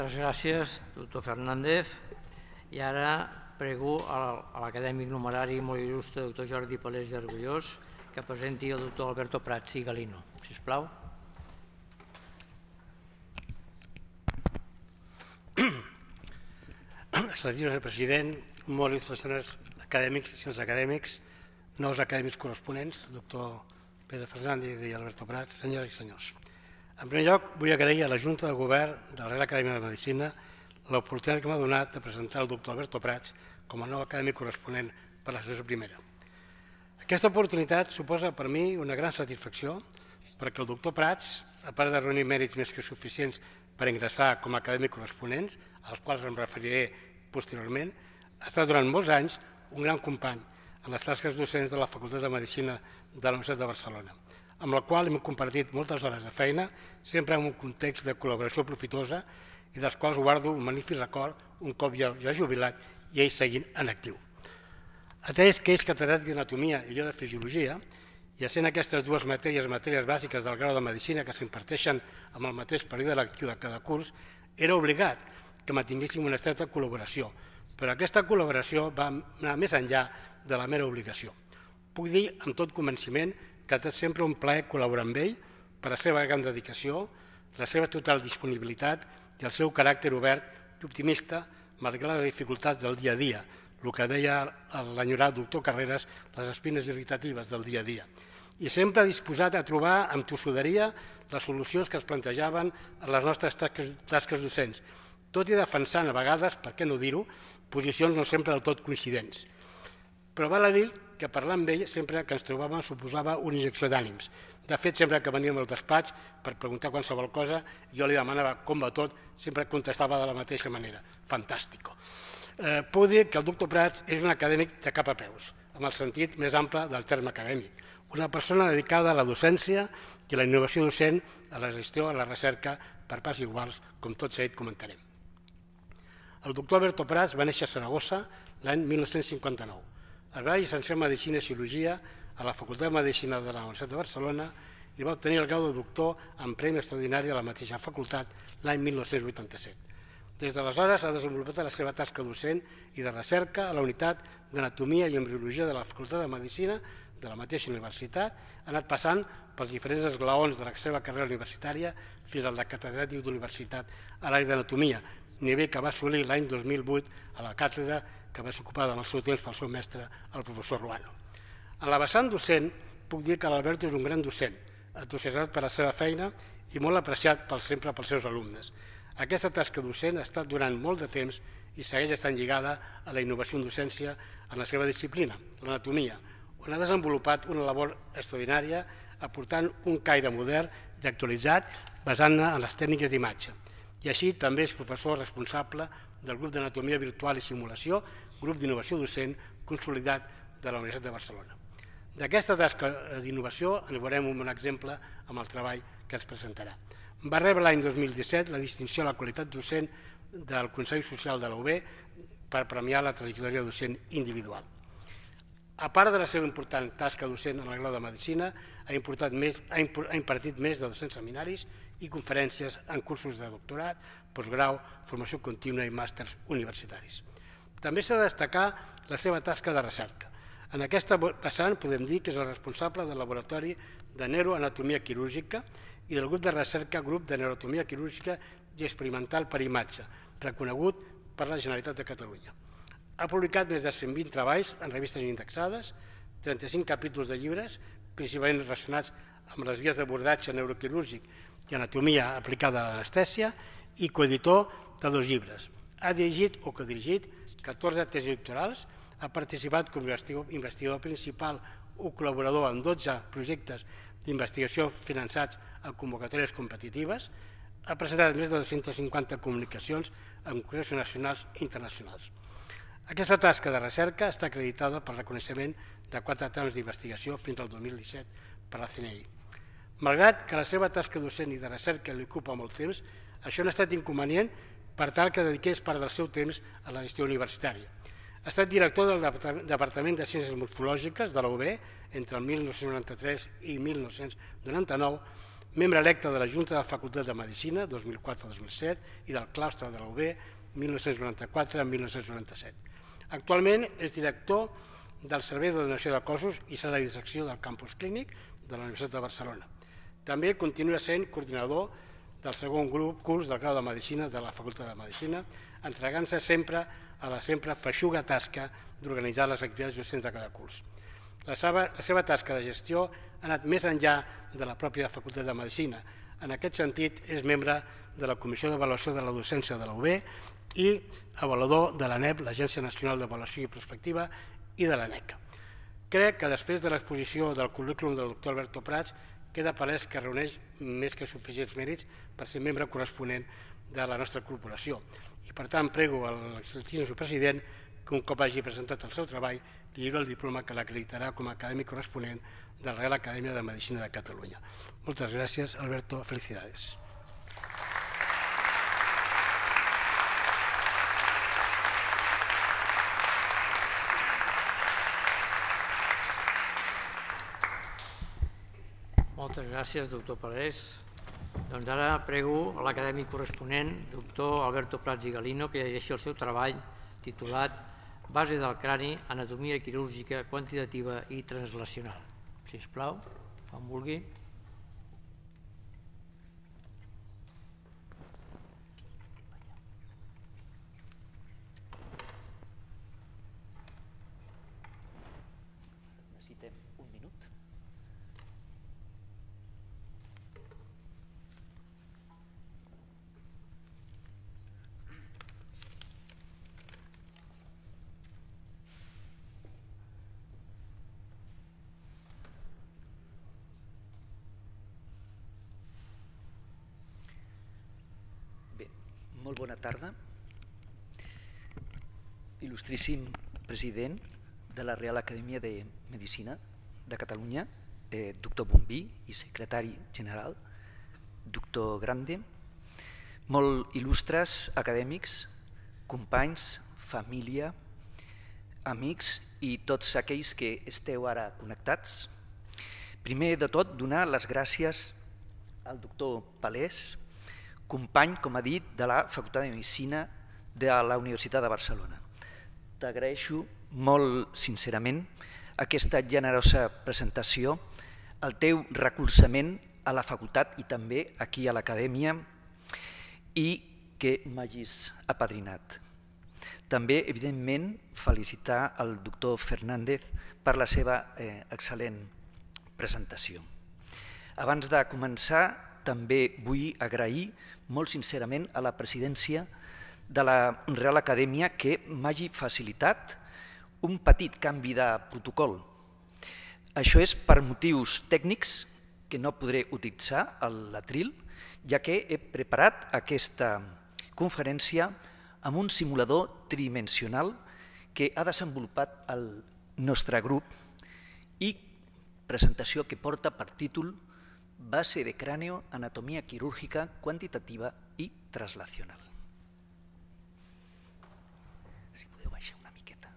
Moltes gràcies, doctor Fernández. I ara prego a l'acadèmic numerari molt il·lustre, doctor Jordi Palés i Argullós, que presenti el doctor Alberto Prats i Galino. Sisplau.
senyor president, molt il·lustres acadèmics i acadèmics, nous acadèmics corresponents, doctor Pedro Fernández i Alberto Prats, senyores i senyors. En primer lloc, vull agrair a la Junta de Govern de la Real Acadèmia de Medicina l'oportunitat que m'ha donat de presentar el doctor Alberto Prats com a nou acadèmic corresponent per la sessió primera. Aquesta oportunitat suposa per mi una gran satisfacció perquè el doctor Prats, a part de reunir mèrits més que suficients per ingressar com a acadèmic corresponent, als quals em referiré posteriorment, ha estat durant molts anys un gran company en les tasques docents de la Facultat de Medicina de la Universitat de Barcelona amb la qual hem compartit moltes hores de feina, sempre en un context de col·laboració profitosa i dels quals guardo un magnífic record un cop jo ja jubilat i ells seguint en actiu. Atès que és catedràtic d'anatomia i jo de fisiologia, i sent aquestes dues matèries matèries bàsiques del grau de medicina que s'imparteixen amb el mateix període lectiu de cada curs, era obligat que mantinguéssim una estreta col·laboració, però aquesta col·laboració va anar més enllà de la mera obligació. Puc dir amb tot convenciment que que és sempre un plaer col·laborar amb ell per la seva gran dedicació, la seva total disponibilitat i el seu caràcter obert i optimista malgrat les dificultats del dia a dia, el que deia l'enyorat doctor Carreras, les espines irritatives del dia a dia. I sempre disposat a trobar amb tossuderia les solucions que es plantejaven a les nostres tasques, tasques docents, tot i defensant a vegades, per què no dir-ho, posicions no sempre del tot coincidents. Però val a dir que parlar amb ell sempre que ens trobàvem suposava una injecció d'ànims. De fet, sempre que veníem al despatx per preguntar qualsevol cosa, jo li demanava com va tot, sempre contestava de la mateixa manera. Fantàstico. Eh, puc dir que el doctor Prats és un acadèmic de cap a peus, amb el sentit més ample del terme acadèmic. Una persona dedicada a la docència i a la innovació docent, a la gestió, a la recerca, per parts iguals, com tot seguit comentarem. El doctor Alberto Prats va néixer a Saragossa l'any 1959 es va llicenciar en Medicina i Cirurgia a la Facultat de Medicina de la Universitat de Barcelona i va obtenir el grau de doctor en Premi Extraordinari a la mateixa facultat l'any 1987. Des d'aleshores ha desenvolupat la seva tasca docent i de recerca a la Unitat d'Anatomia i Embriologia de la Facultat de Medicina de la mateixa universitat, ha anat passant pels diferents esglaons de la seva carrera universitària fins al de catedràtic d'universitat a l'àrea d'anatomia, nivell que va assolir l'any 2008 a la càtedra que va s'ocupar el seu temps pel seu mestre, el professor Ruano. En la vessant docent, puc dir que l'Alberto és un gran docent, entusiasmat per la seva feina i molt apreciat pel sempre pels seus alumnes. Aquesta tasca docent ha estat durant molt de temps i segueix estant lligada a la innovació en docència en la seva disciplina, l'anatomia, on ha desenvolupat una labor extraordinària aportant un caire modern i actualitzat basant-ne en les tècniques d'imatge. I així també és professor responsable del grup d'anatomia virtual i simulació, grup d'innovació docent consolidat de la Universitat de Barcelona. D'aquesta tasca d'innovació en veurem un bon exemple amb el treball que ens presentarà. Va rebre l'any 2017 la distinció a la qualitat docent del Consell Social de la UB per premiar la trajectòria docent individual. A part de la seva important tasca docent en el grau de Medicina, ha, més, ha impartit més de 200 seminaris i conferències en cursos de doctorat, postgrau, formació contínua i màsters universitaris. També s'ha de destacar la seva tasca de recerca. En aquesta passant podem dir que és el responsable del laboratori de neuroanatomia quirúrgica i del grup de recerca Grup de Neuroanatomia Quirúrgica i Experimental per Imatge, reconegut per la Generalitat de Catalunya. Ha publicat més de 120 treballs en revistes indexades, 35 capítols de llibres, principalment relacionats amb les vies d'abordatge neuroquirúrgic i anatomia aplicada a l'anestèsia, i coeditor de dos llibres. Ha dirigit o codirigit 14 tesis doctorals, ha participat com a investigador principal o col·laborador en 12 projectes d'investigació finançats a convocatòries competitives, ha presentat més de 250 comunicacions en congressos nacionals i internacionals. Aquesta tasca de recerca està acreditada per reconeixement de quatre trams d'investigació fins al 2017 per la CNI. Malgrat que la seva tasca docent i de recerca li ocupa molt temps, això no ha estat inconvenient per tal que dediqués part del seu temps a la gestió universitària. Ha estat director del Departament de Ciències Morfològiques de la UB entre el 1993 i 1999, membre electe de la Junta de la Facultat de Medicina 2004-2007 i del claustre de la UB 1994-1997. Actualment és director del Servei de Donació de Cossos i Sala de Dissecció del Campus Clínic de la Universitat de Barcelona. També continua sent coordinador de del segon grup curs del grau de Medicina de la Facultat de Medicina, entregant-se sempre a la sempre feixuga tasca d'organitzar les activitats docents de cada curs. La seva, la seva tasca de gestió ha anat més enllà de la pròpia Facultat de Medicina. En aquest sentit, és membre de la Comissió d'Avaluació de la Docència de la UB i avaluador de l'ANEP, l'Agència Nacional d'Avaluació i Prospectiva, i de l'ANEC. Crec que després de l'exposició del currículum del doctor Alberto Prats queda palès que reuneix més que suficients mèrits per ser membre corresponent de la nostra corporació. I per tant prego a l'excel·lentíssim president que un cop hagi presentat el seu treball li lliure el diploma que l'acreditarà com a acadèmic corresponent de la Real Acadèmia de Medicina de Catalunya. Moltes gràcies, Alberto. Felicidades. Gràcies.
Gràcies, doctor Palés. Doncs ara prego a l'acadèmic corresponent, doctor Alberto Prats i Galino, que llegeixi el seu treball titulat Base del crani, anatomia quirúrgica, quantitativa i translacional. Si us plau, quan vulgui.
Molt bona tarda. Il·lustríssim president de la Real Acadèmia de Medicina de Catalunya, eh, doctor Bombí i secretari general, doctor Grande, molt il·lustres acadèmics, companys, família, amics i tots aquells que esteu ara connectats. Primer de tot, donar les gràcies al doctor Palés, company, com ha dit, de la Facultat de Medicina de la Universitat de Barcelona. T'agraeixo molt sincerament aquesta generosa presentació, el teu recolzament a la facultat i també aquí a l'acadèmia i que m'hagis apadrinat. També, evidentment, felicitar el doctor Fernández per la seva eh, excel·lent presentació. Abans de començar, també vull agrair molt sincerament a la presidència de la Real Acadèmia que m'hagi facilitat un petit canvi de protocol. Això és per motius tècnics que no podré utilitzar el latril, ja que he preparat aquesta conferència amb un simulador tridimensional que ha desenvolupat el nostre grup i presentació que porta per títol base de cráneo, anatomía quirúrgica, cuantitativa y traslacional. Si una miqueta.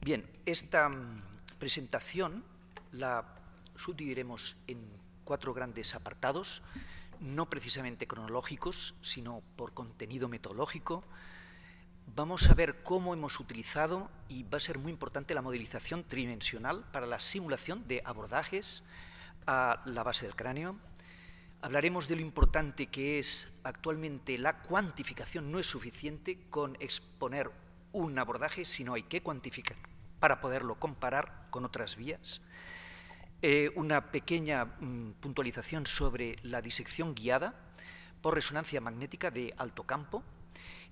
Bien, esta mm, presentación la subdividiremos en cuatro grandes apartados no precisamente cronológicos, sino por contenido metodológico. Vamos a ver cómo hemos utilizado, y va a ser muy importante, la modelización tridimensional para la simulación de abordajes a la base del cráneo. Hablaremos de lo importante que es actualmente la cuantificación. No es suficiente con exponer un abordaje, sino hay que cuantificar para poderlo comparar con otras vías. Eh, una pequeña mm, puntualización sobre la disección guiada por resonancia magnética de alto campo.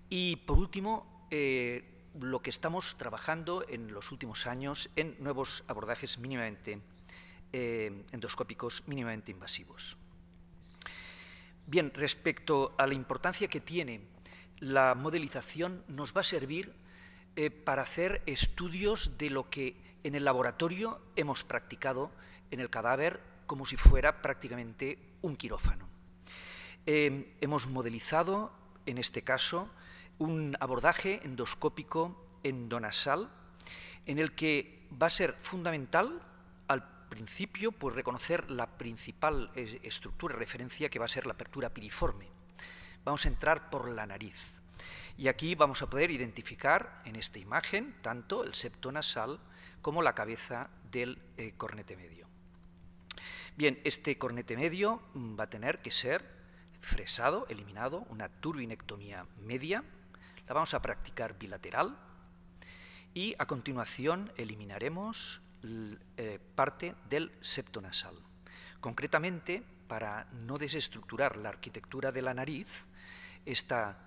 Y por último, eh, lo que estamos trabajando en los últimos años en nuevos abordajes mínimamente eh, endoscópicos, mínimamente invasivos. Bien, respecto a la importancia que tiene la modelización, nos va a servir para hacer estudios de lo que en el laboratorio hemos practicado en el cadáver como si fuera prácticamente un quirófano. Eh, hemos modelizado, en este caso, un abordaje endoscópico endonasal en el que va a ser fundamental al principio pues, reconocer la principal eh, estructura de referencia que va a ser la apertura piriforme. Vamos a entrar por la nariz. Y aquí vamos a poder identificar en esta imagen tanto el septo nasal como la cabeza del eh, cornete medio. Bien, este cornete medio mm, va a tener que ser fresado, eliminado, una turbinectomía media. La vamos a practicar bilateral y a continuación eliminaremos eh, parte del septo nasal. Concretamente, para no desestructurar la arquitectura de la nariz, esta,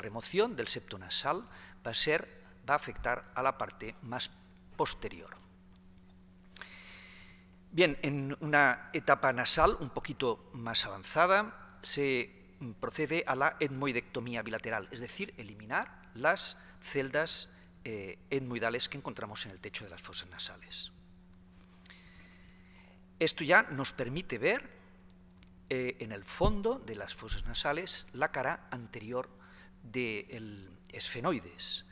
remoción del septo nasal va a, va a afectar a la parte más posterior. Bien, en una etapa nasal un poquito más avanzada se procede a la etmoidectomía bilateral, es decir, eliminar las celdas eh, etmoidales que encontramos en el techo de las fosas nasales. Esto ya nos permite ver eh, en el fondo de las fosas nasales la cara anterior del esfenoides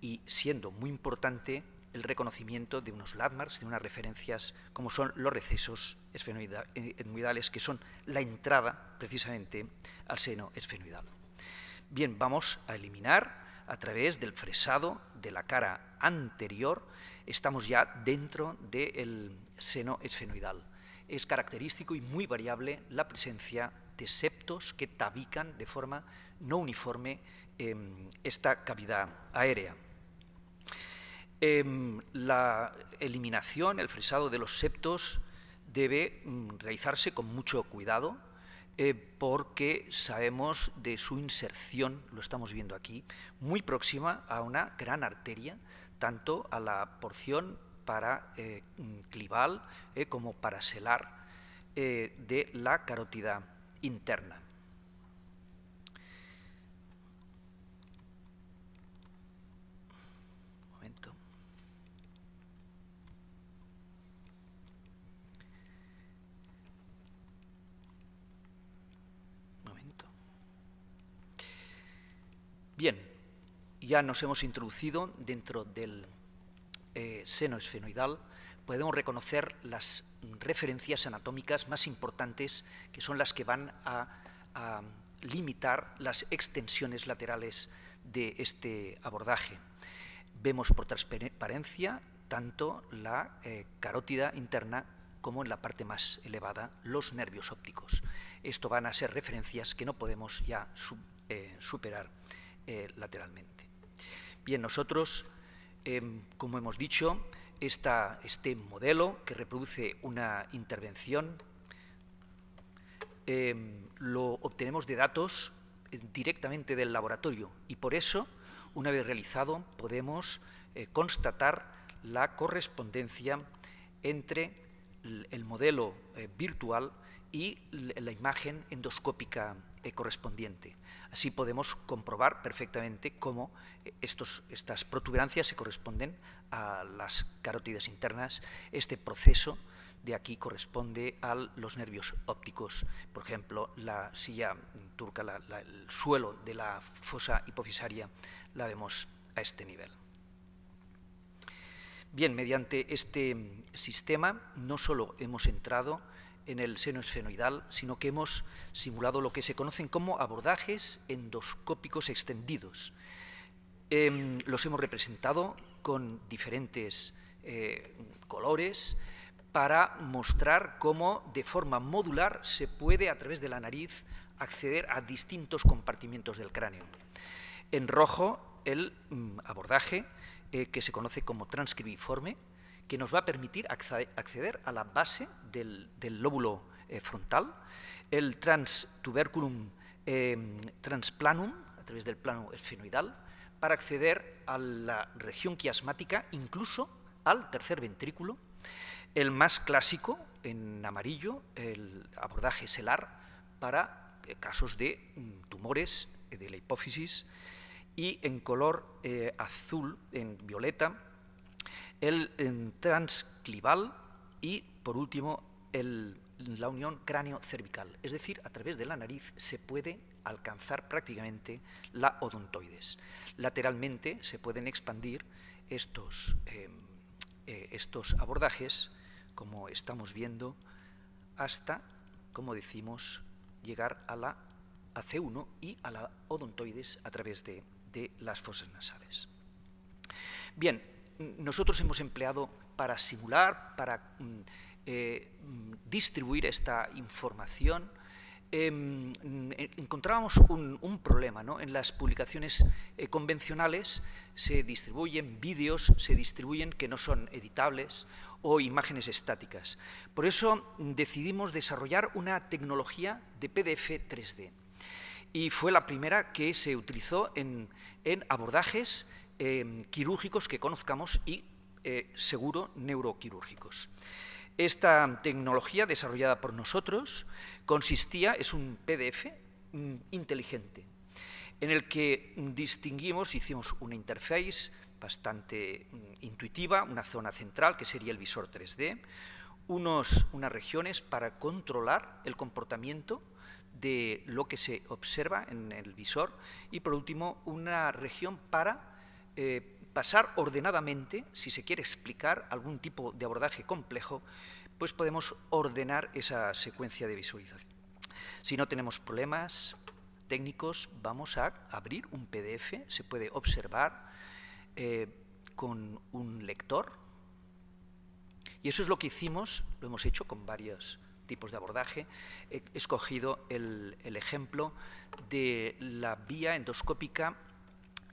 y siendo muy importante el reconocimiento de unos landmarks, de unas referencias como son los recesos esfenoidales, que son la entrada precisamente al seno esfenoidal. Bien, vamos a eliminar a través del fresado de la cara anterior, estamos ya dentro del seno esfenoidal. Es característico y muy variable la presencia de septos que tabican de forma no uniforme em, esta cavidad aérea. Em, la eliminación, el fresado de los septos debe mm, realizarse con mucho cuidado eh, porque sabemos de su inserción, lo estamos viendo aquí, muy próxima a una gran arteria, tanto a la porción para eh, clival eh, como para de la carótida interna. Bien, ya nos hemos introducido dentro del eh, seno esfenoidal. Podemos reconocer las referencias anatómicas más importantes, que son las que van a, limitar las extensiones laterales de este abordaje. Vemos por transparencia tanto la eh, carótida interna como en la parte más elevada los nervios ópticos. Esto van a ser referencias que no podemos ya eh, superar. Eh, lateralmente. Bien, nosotros, eh, como hemos dicho, este modelo que reproduce una intervención eh, lo obtenemos de datos directamente del laboratorio y por eso, una vez realizado, podemos constatar la correspondencia entre el modelo virtual y la imagen endoscópica eh, correspondiente. Así podemos comprobar perfectamente cómo eh, estos, estas protuberancias se corresponden a las carótidas internas. Este proceso de aquí corresponde a los nervios ópticos. Por ejemplo, la silla turca, el suelo de la fosa hipofisaria, la vemos a este nivel. Bien, mediante este sistema no solo hemos entrado en el seno esfenoidal, sino que hemos simulado lo que se conocen como abordajes endoscópicos extendidos. Em, los hemos representado con diferentes eh, colores para mostrar cómo de forma modular se puede a través de la nariz acceder a distintos compartimientos del cráneo. En rojo el mm, abordaje eh, que se conoce como transcribiforme, que nos va a permitir acceder a la base del, lóbulo eh, frontal, el transtuberculum eh, transplanum, a través del plano esfenoidal, para acceder a la región quiasmática, incluso al tercer ventrículo, el más clásico, en amarillo, el abordaje celar para eh, casos de mm, tumores eh, de la hipófisis y en color azul, en violeta, el transclival y, por último, la unión cráneo-cervical. Es decir, a través de la nariz se puede alcanzar prácticamente la odontoides. Lateralmente se pueden expandir estos, em, eh, estos abordajes, como estamos viendo, hasta, como decimos, llegar a la ac C1 y a la odontoides a través de, de las fosas nasales. Bien, nosotros hemos empleado para simular, para mm, eh, mm, distribuir esta información, em, mm, encontrábamos un, problema. ¿no? En las publicaciones eh, convencionales se distribuyen vídeos, se distribuyen que no son editables o imágenes estáticas. Por eso decidimos desarrollar una tecnología de PDF 3D y fue la primera que se utilizó en, en abordajes Em, quirúrgicos que conozcamos y, eh, seguro, neuroquirúrgicos. Esta tecnología desarrollada por nosotros consistía, es un PDF mm, inteligente, en el que distinguimos, hicimos una interface bastante mm, intuitiva, una zona central que sería el visor 3D, unos, unas regiones para controlar el comportamiento de lo que se observa en el visor y por último una región para eh, pasar ordenadamente, si se quiere explicar algún tipo de abordaje complejo, pues podemos ordenar esa secuencia de visualización. Si no tenemos problemas técnicos, vamos a abrir un PDF, se puede observar eh, con un lector. Y eso es lo que hicimos, lo hemos hecho con varios tipos de abordaje. He escogido el ejemplo de la vía endoscópica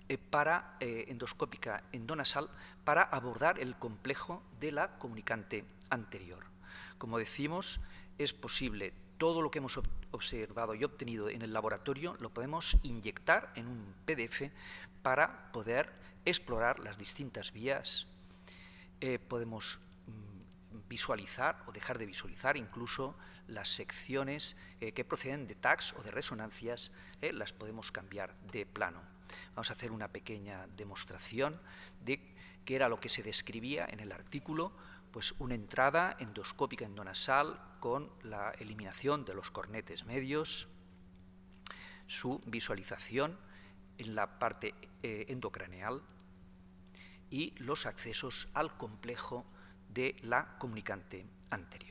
eh, para, eh, endoscópica endonasal para abordar el complejo de la comunicante anterior. Como decimos, es posible todo lo que hemos observado y obtenido en el laboratorio lo podemos inyectar en un PDF para poder explorar las distintas vías. Eh, podemos mm, visualizar o dejar de visualizar incluso las secciones que proceden de tags o de resonancias, las podemos cambiar de plano. Vamos a hacer una pequeña demostración de qué era lo que se describía en el artículo, pues una entrada endoscópica endonasal con la eliminación de los cornetes medios, su visualización en la parte eh, endocraneal y los accesos al complejo de la comunicante anterior.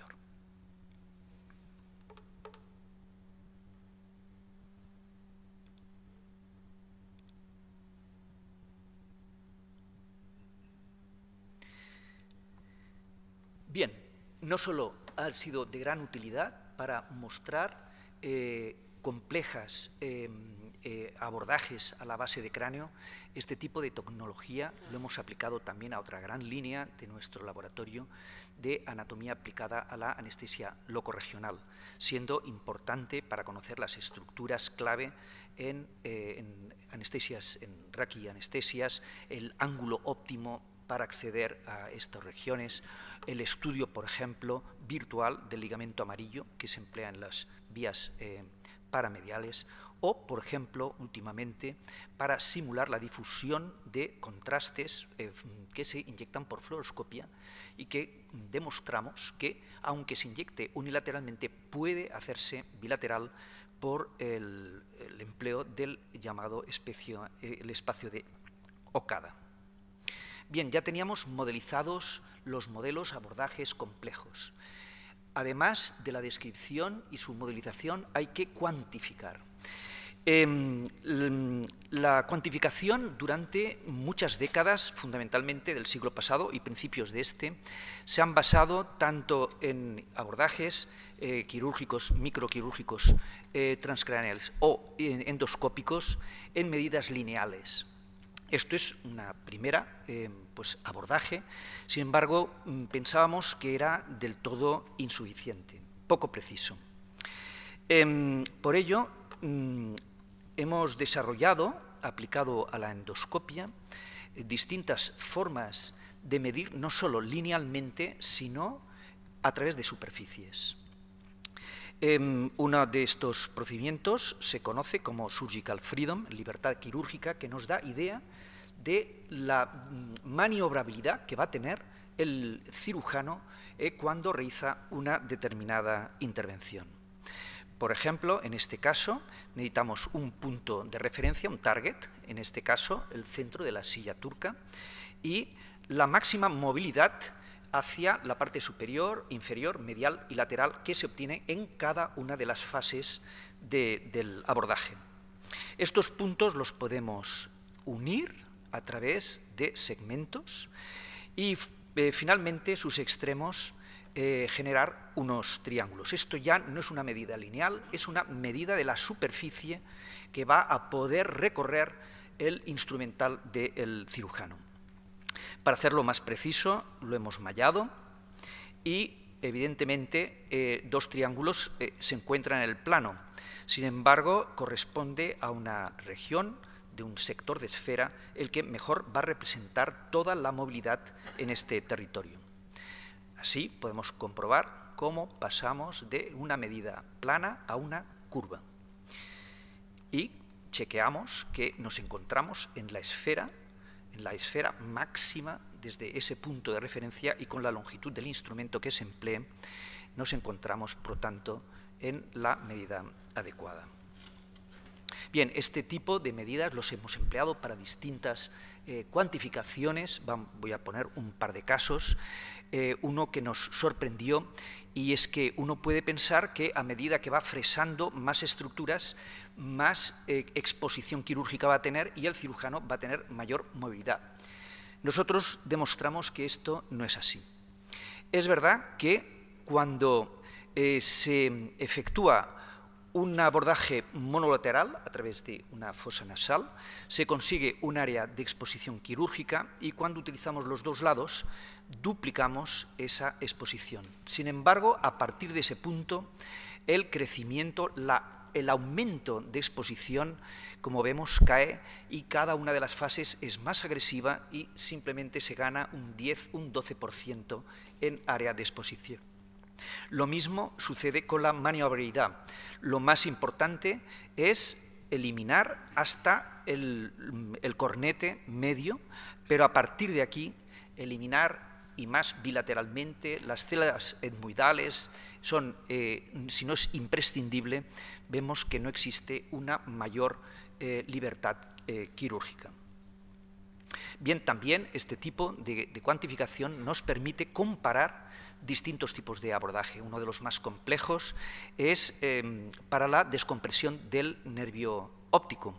Bien, no solo ha sido de gran utilidad para mostrar eh, complejas eh, eh, abordajes a la base de cráneo, este tipo de tecnología lo hemos aplicado también a otra gran línea de nuestro laboratorio de anatomía aplicada a la anestesia locorregional, siendo importante para conocer las estructuras clave en, anestesias en anestesias, en el ángulo óptimo para acceder a estas regiones, el estudio, por ejemplo, virtual del ligamento amarillo que se emplea en las vías eh, paramediales o, por ejemplo, últimamente, para simular la difusión de contrastes eh, que se inyectan por fluoroscopia y que demostramos que, aunque se inyecte unilateralmente, puede hacerse bilateral por el, empleo del llamado espacio de ocada. Bien, ya teníamos modelizados los modelos abordajes complejos. Además de la descripción y su modelización hay que cuantificar. Em, la cuantificación durante muchas décadas, fundamentalmente del siglo pasado y principios de este, se han basado tanto en abordajes eh, quirúrgicos, microquirúrgicos, transcraniales eh, transcraneales o endoscópicos, en medidas lineales. Esto es una primera em, pues, abordaje, sin embargo, mm, pensábamos que era del todo insuficiente, poco preciso. Em, por ello, mm, hemos desarrollado, aplicado a la endoscopia, eh, distintas formas de medir no solo linealmente, sino a través de superficies. Em, uno de estos procedimientos se conoce como Surgical Freedom, libertad quirúrgica, que nos da idea de la mm, maniobrabilidad que va a tener el cirujano eh, cuando realiza una determinada intervención. Por ejemplo, en este caso necesitamos un punto de referencia, un target, en este caso el centro de la silla turca, y la máxima movilidad hacia la parte superior, inferior, medial y lateral que se obtiene en cada una de las fases del abordaje. Estos puntos los podemos unir a través de segmentos y eh, finalmente sus extremos eh, generar unos triángulos. Esto ya no es una medida lineal, es una medida de la superficie que va a poder recorrer el instrumental del cirujano. Para hacerlo más preciso, lo hemos mallado y, evidentemente, eh, dos triángulos eh, se encuentran en el plano. Sin embargo, corresponde a una región de un sector de esfera el que mejor va a representar toda la movilidad en este territorio. Así podemos comprobar cómo pasamos de una medida plana a una curva. Y chequeamos que nos encontramos en la esfera en la esfera máxima desde ese punto de referencia y con la longitud del instrumento que se emplee, nos encontramos, por tanto, en la medida adecuada. Bien, este tipo de medidas los hemos empleado para distintas eh, cuantificaciones. voy a poner un par de casos. Eh, uno que nos sorprendió y es que uno puede pensar que a medida que va fresando más estructuras, más eh, exposición quirúrgica va a tener y el cirujano va a tener mayor movilidad. Nosotros demostramos que esto no es así. Es verdad que cuando se efectúa un abordaje monolateral a través de una fosa nasal, se consigue un área de exposición quirúrgica y cuando utilizamos los dos lados duplicamos esa exposición. Sin embargo, a partir de ese punto, el crecimiento, el aumento de exposición, como vemos, cae y cada una de las fases es más agresiva y simplemente se gana un 10, un 12% en área de exposición. Lo mismo sucede con la maniobrabilidad. Lo más importante es eliminar hasta el, cornete medio, pero a partir de aquí eliminar y más bilateralmente, las células etmoidales son, eh, si no es imprescindible, vemos que no existe una mayor eh, libertad eh, quirúrgica. Bien, también este tipo de cuantificación nos permite comparar distintos tipos de abordaje. Uno de los más complejos es em, para la descompresión del nervio óptico.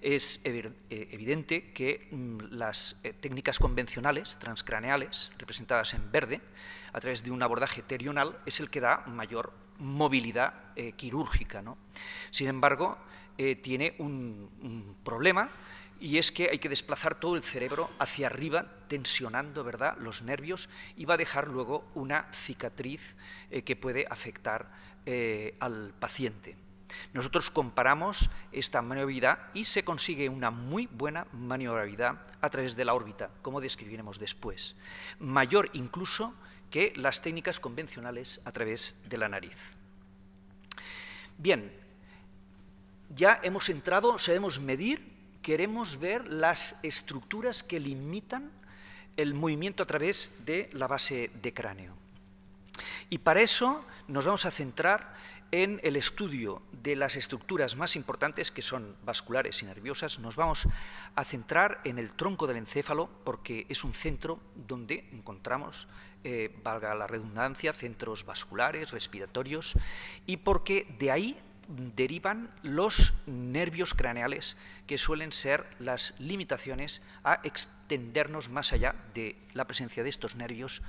Es eh, evidente que mm, las eh, técnicas convencionales, transcraneales, representadas en verde, a través de un abordaje terional, es el que da mayor movilidad eh, quirúrgica. ¿no? Sin embargo, tiene un problema y es que hay que desplazar todo el cerebro hacia arriba, tensionando ¿verdad? los nervios, y va a dejar luego una cicatriz eh, que puede afectar eh, al paciente. Nosotros comparamos esta maniobrabilidad y se consigue una muy buena maniobrabilidad a través de la órbita, como describiremos después, mayor incluso que las técnicas convencionales a través de la nariz. Bien, ya hemos entrado, sabemos medir queremos ver las estructuras que limitan el movimiento a través de la base de cráneo. Y para eso nos vamos a centrar en el estudio de las estructuras más importantes, que son vasculares y nerviosas, nos vamos a centrar en el tronco del encéfalo, porque es un centro donde encontramos, eh, valga la redundancia, centros vasculares, respiratorios, y porque de ahí derivan los nervios craneales, que suelen ser las limitaciones a extendernos más allá de la presencia de estos nervios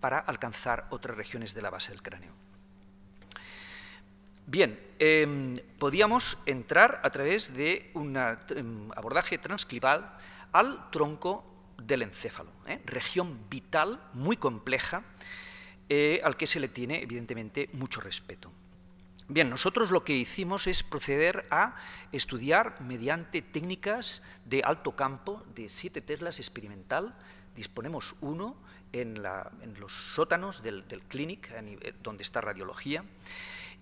para alcanzar otras regiones de la base del cráneo. Bien, em, podíamos entrar a través de un abordaje transclival al tronco del encéfalo, ¿eh? región vital muy compleja eh, al que se le tiene evidentemente mucho respeto. Bien, nosotros lo que hicimos es proceder a estudiar mediante técnicas de alto campo de siete Teslas experimental. Disponemos uno en, los sótanos del, clinic, donde está radiología.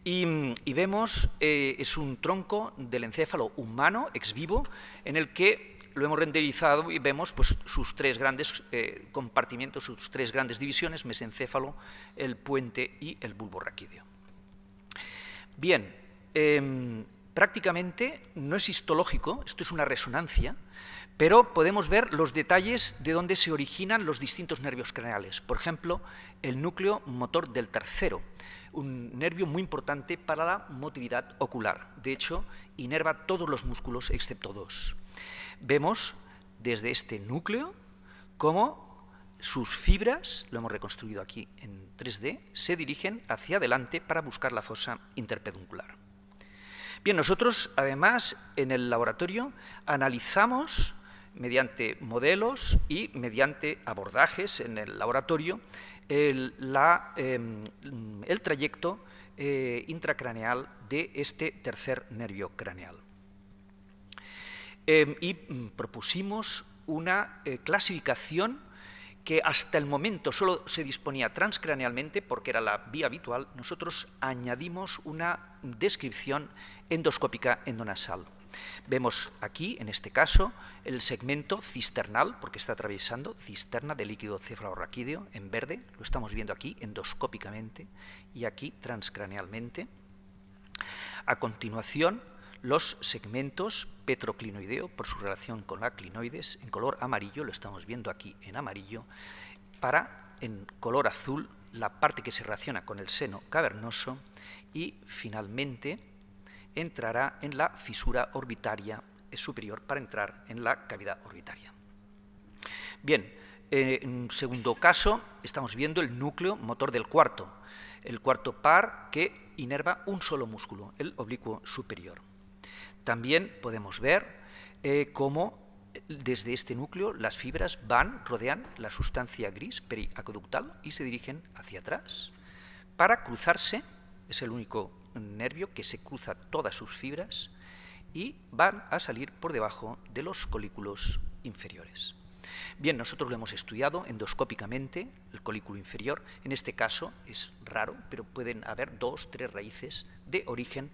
Y, vemos, eh, es un tronco del encéfalo humano, ex vivo, en el que lo hemos renderizado y vemos pues, sus tres grandes eh, compartimientos, sus tres grandes divisiones, mesencéfalo, el puente y el bulbo raquídeo. Bien, em, prácticamente no es histológico, esto es una resonancia, pero podemos ver los detalles de dónde se originan los distintos nervios craneales. Por ejemplo, el núcleo motor del tercero, un nervio muy importante para la motilidad ocular. De hecho, inerva todos los músculos excepto dos. Vemos desde este núcleo cómo sus fibras, lo hemos reconstruido aquí en 3D, se dirigen hacia adelante para buscar la fosa interpeduncular. Bien, nosotros además en el laboratorio analizamos mediante modelos y mediante abordajes en el laboratorio el, em, trayecto eh, intracraneal de este tercer nervio craneal. Em, y mm, propusimos una eh, clasificación que hasta el momento solo se disponía transcranealmente, porque era la vía habitual, nosotros añadimos una descripción endoscópica endonasal. Vemos aquí, en este caso, el segmento cisternal, porque está atravesando cisterna de líquido cefalorraquídeo en verde, lo estamos viendo aquí endoscópicamente y aquí transcranealmente. A continuación, los segmentos petroclinoideo, por su relación con la clinoides, en color amarillo, lo estamos viendo aquí en amarillo, para en color azul la parte que se relaciona con el seno cavernoso y finalmente entrará en la fisura orbitaria superior para entrar en la cavidad orbitaria. Bien, en segundo caso estamos viendo el núcleo motor del cuarto, el cuarto par que inerva un solo músculo, el oblicuo superior. También podemos ver eh, cómo eh, desde este núcleo las fibras van, rodean la sustancia gris periacoductal y se dirigen hacia atrás para cruzarse, es el único nervio que se cruza todas sus fibras y van a salir por debajo de los colículos inferiores. Bien, nosotros lo hemos estudiado endoscópicamente, el colículo inferior. En este caso es raro, pero pueden haber dos, tres raíces de origen.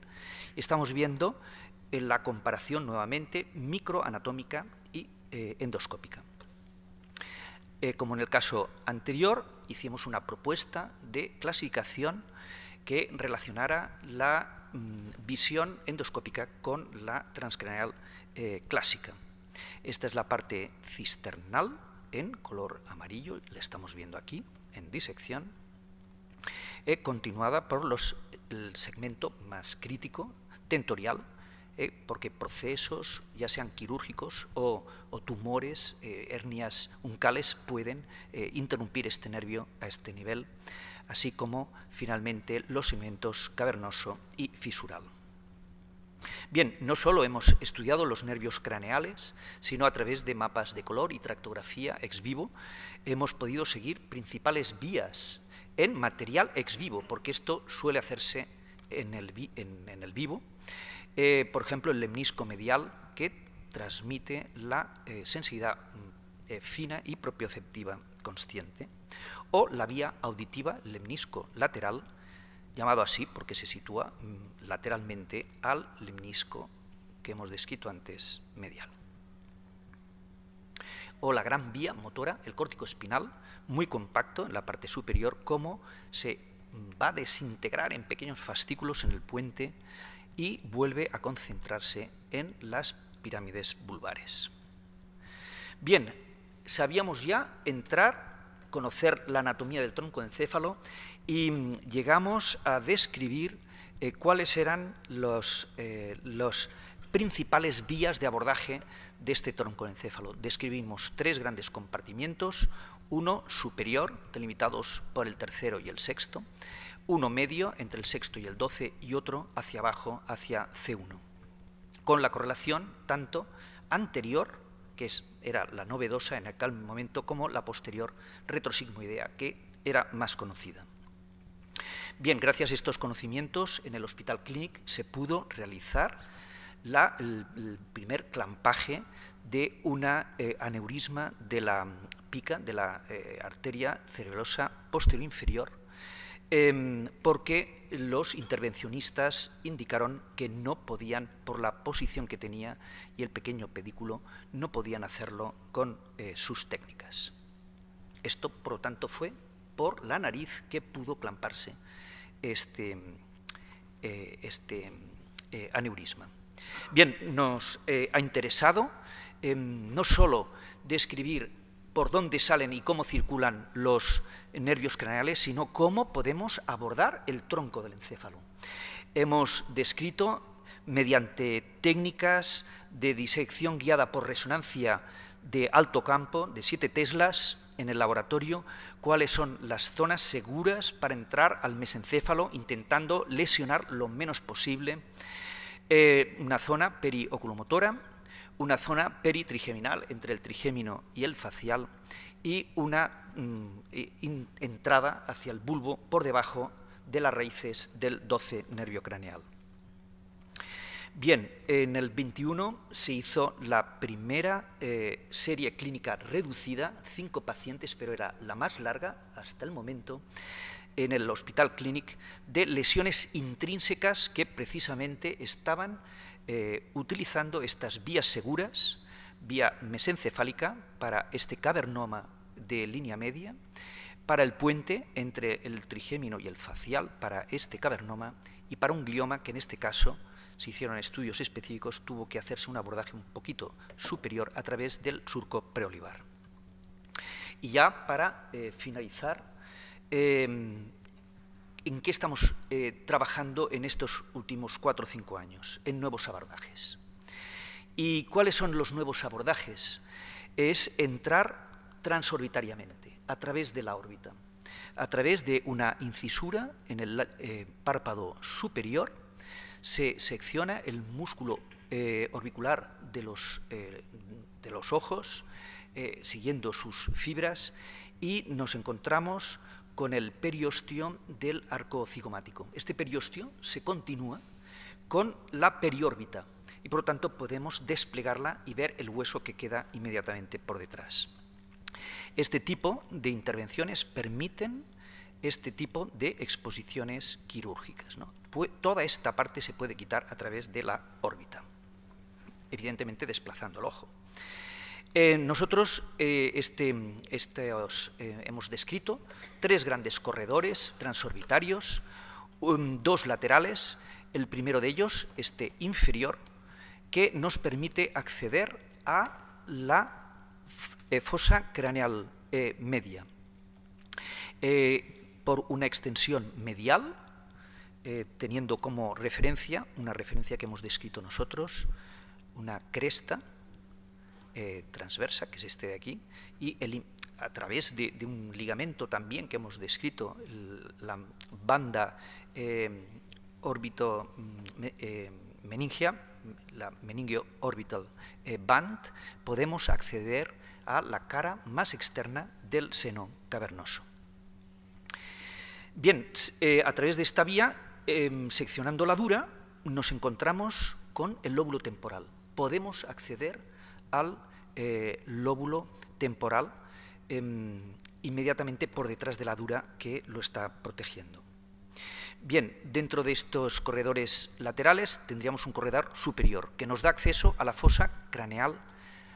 Estamos viendo en la comparación nuevamente microanatómica y eh, endoscópica. Eh, como en el caso anterior, hicimos una propuesta de clasificación que relacionara la mm, visión endoscópica con la transcranial eh, clásica. Esta es la parte cisternal en color amarillo, la estamos viendo aquí en disección, continuada por los, el segmento más crítico, tentorial, eh, porque procesos, ya sean quirúrgicos o, tumores, eh, hernias uncales, pueden eh, interrumpir este nervio a este nivel, así como finalmente los segmentos cavernoso y fisural. Bien, no solo hemos estudiado los nervios craneales, sino a través de mapas de color y tractografía ex vivo, hemos podido seguir principales vías en material ex vivo, porque esto suele hacerse en el, en, en el vivo, eh, por ejemplo, el lemnisco medial, que transmite la eh, sensibilidad mm, eh, fina y propioceptiva consciente, o la vía auditiva, lemnisco lateral, llamado así porque se sitúa mm, lateralmente al lemnisco que hemos descrito antes medial. O la gran vía motora, el córtico espinal, muy compacto en la parte superior, como se mm, va a desintegrar en pequeños fascículos en el puente y vuelve a concentrarse en las pirámides vulvares. Bien, sabíamos ya entrar, conocer la anatomía del tronco encéfalo y mm, llegamos a describir eh, cuáles eran eh, los, principales vías de abordaje de este tronco encéfalo. Describimos tres grandes compartimientos, uno superior, delimitados por el tercero y el sexto, uno medio entre el sexto y el 12 y otro hacia abajo, hacia C1, con la correlación tanto anterior, que era la novedosa en aquel momento, como la posterior retrosigmoidea, que era más conocida. Bien, gracias a estos conocimientos, en el Hospital Clinic se pudo realizar la, el, primer clampaje de una eh, aneurisma de la mm, pica, de la eh, arteria cerebrosa posterior inferior, Em, porque los intervencionistas indicaron que no podían, por la posición que tenía y el pequeño pedículo, no podían hacerlo con eh, sus técnicas. Esto, por lo tanto, fue por la nariz que pudo clamparse este, eh, este eh, aneurisma. Bien, nos ha interesado em, no solo describir por dónde salen y cómo circulan los nervios craneales, sino cómo podemos abordar el tronco del encéfalo. Hemos descrito mediante técnicas de disección guiada por resonancia de alto campo, de siete teslas, en el laboratorio, cuáles son las zonas seguras para entrar al mesencéfalo, intentando lesionar lo menos posible eh, una zona perioculomotora, una zona peritrigeminal entre el trigémino y el facial, y una mm, entrada hacia el bulbo por debajo de las raíces del 12 nervio craneal. Bien, en el 21 se hizo la primera eh, serie clínica reducida, cinco pacientes, pero era la más larga hasta el momento, en el Hospital Clinic, de lesiones intrínsecas que precisamente estaban eh, utilizando estas vías seguras vía mesencefálica para este cavernoma de línea media, para el puente entre el trigémino y el facial, para este cavernoma, y para un glioma que en este caso se hicieron estudios específicos, tuvo que hacerse un abordaje un poquito superior a través del surco preolivar. Y ya para eh, finalizar, em, ¿en qué estamos eh, trabajando en estos últimos cuatro o cinco años? En nuevos abordajes. ¿Y cuáles son los nuevos abordajes? Es entrar transorbitariamente, a través de la órbita, a través de una incisura en el eh, párpado superior, se secciona el músculo eh, orbicular de los, eh, de los ojos, siguiendo sus fibras, y nos encontramos con el periostio del arco cigomático. Este periostio se continúa con la periórbita, y por lo tanto podemos desplegarla y ver el hueso que queda inmediatamente por detrás. Este tipo de intervenciones permiten este tipo de exposiciones quirúrgicas. Toda esta parte se puede quitar a través de la órbita, evidentemente desplazando el ojo. Eh, nosotros eh, este, eh, hemos descrito tres grandes corredores transorbitarios, um, dos laterales, el primero de ellos, este inferior, que nos permite acceder a la eh, fosa craneal eh, media eh, por una extensión medial, teniendo como referencia, una referencia que hemos descrito nosotros, una cresta transversa, que es este de aquí, y a través de, un ligamento también que hemos descrito, la banda órbito mm, meningia, la meningio orbital eh, band, podemos acceder a la cara más externa del seno cavernoso. Bien, eh, a través de esta vía, em, seccionando la dura, nos encontramos con el lóbulo temporal. Podemos acceder al eh, lóbulo temporal em, inmediatamente por detrás de la dura que lo está protegiendo. Bien, dentro de estos corredores laterales tendríamos un corredor superior que nos da acceso a la fosa craneal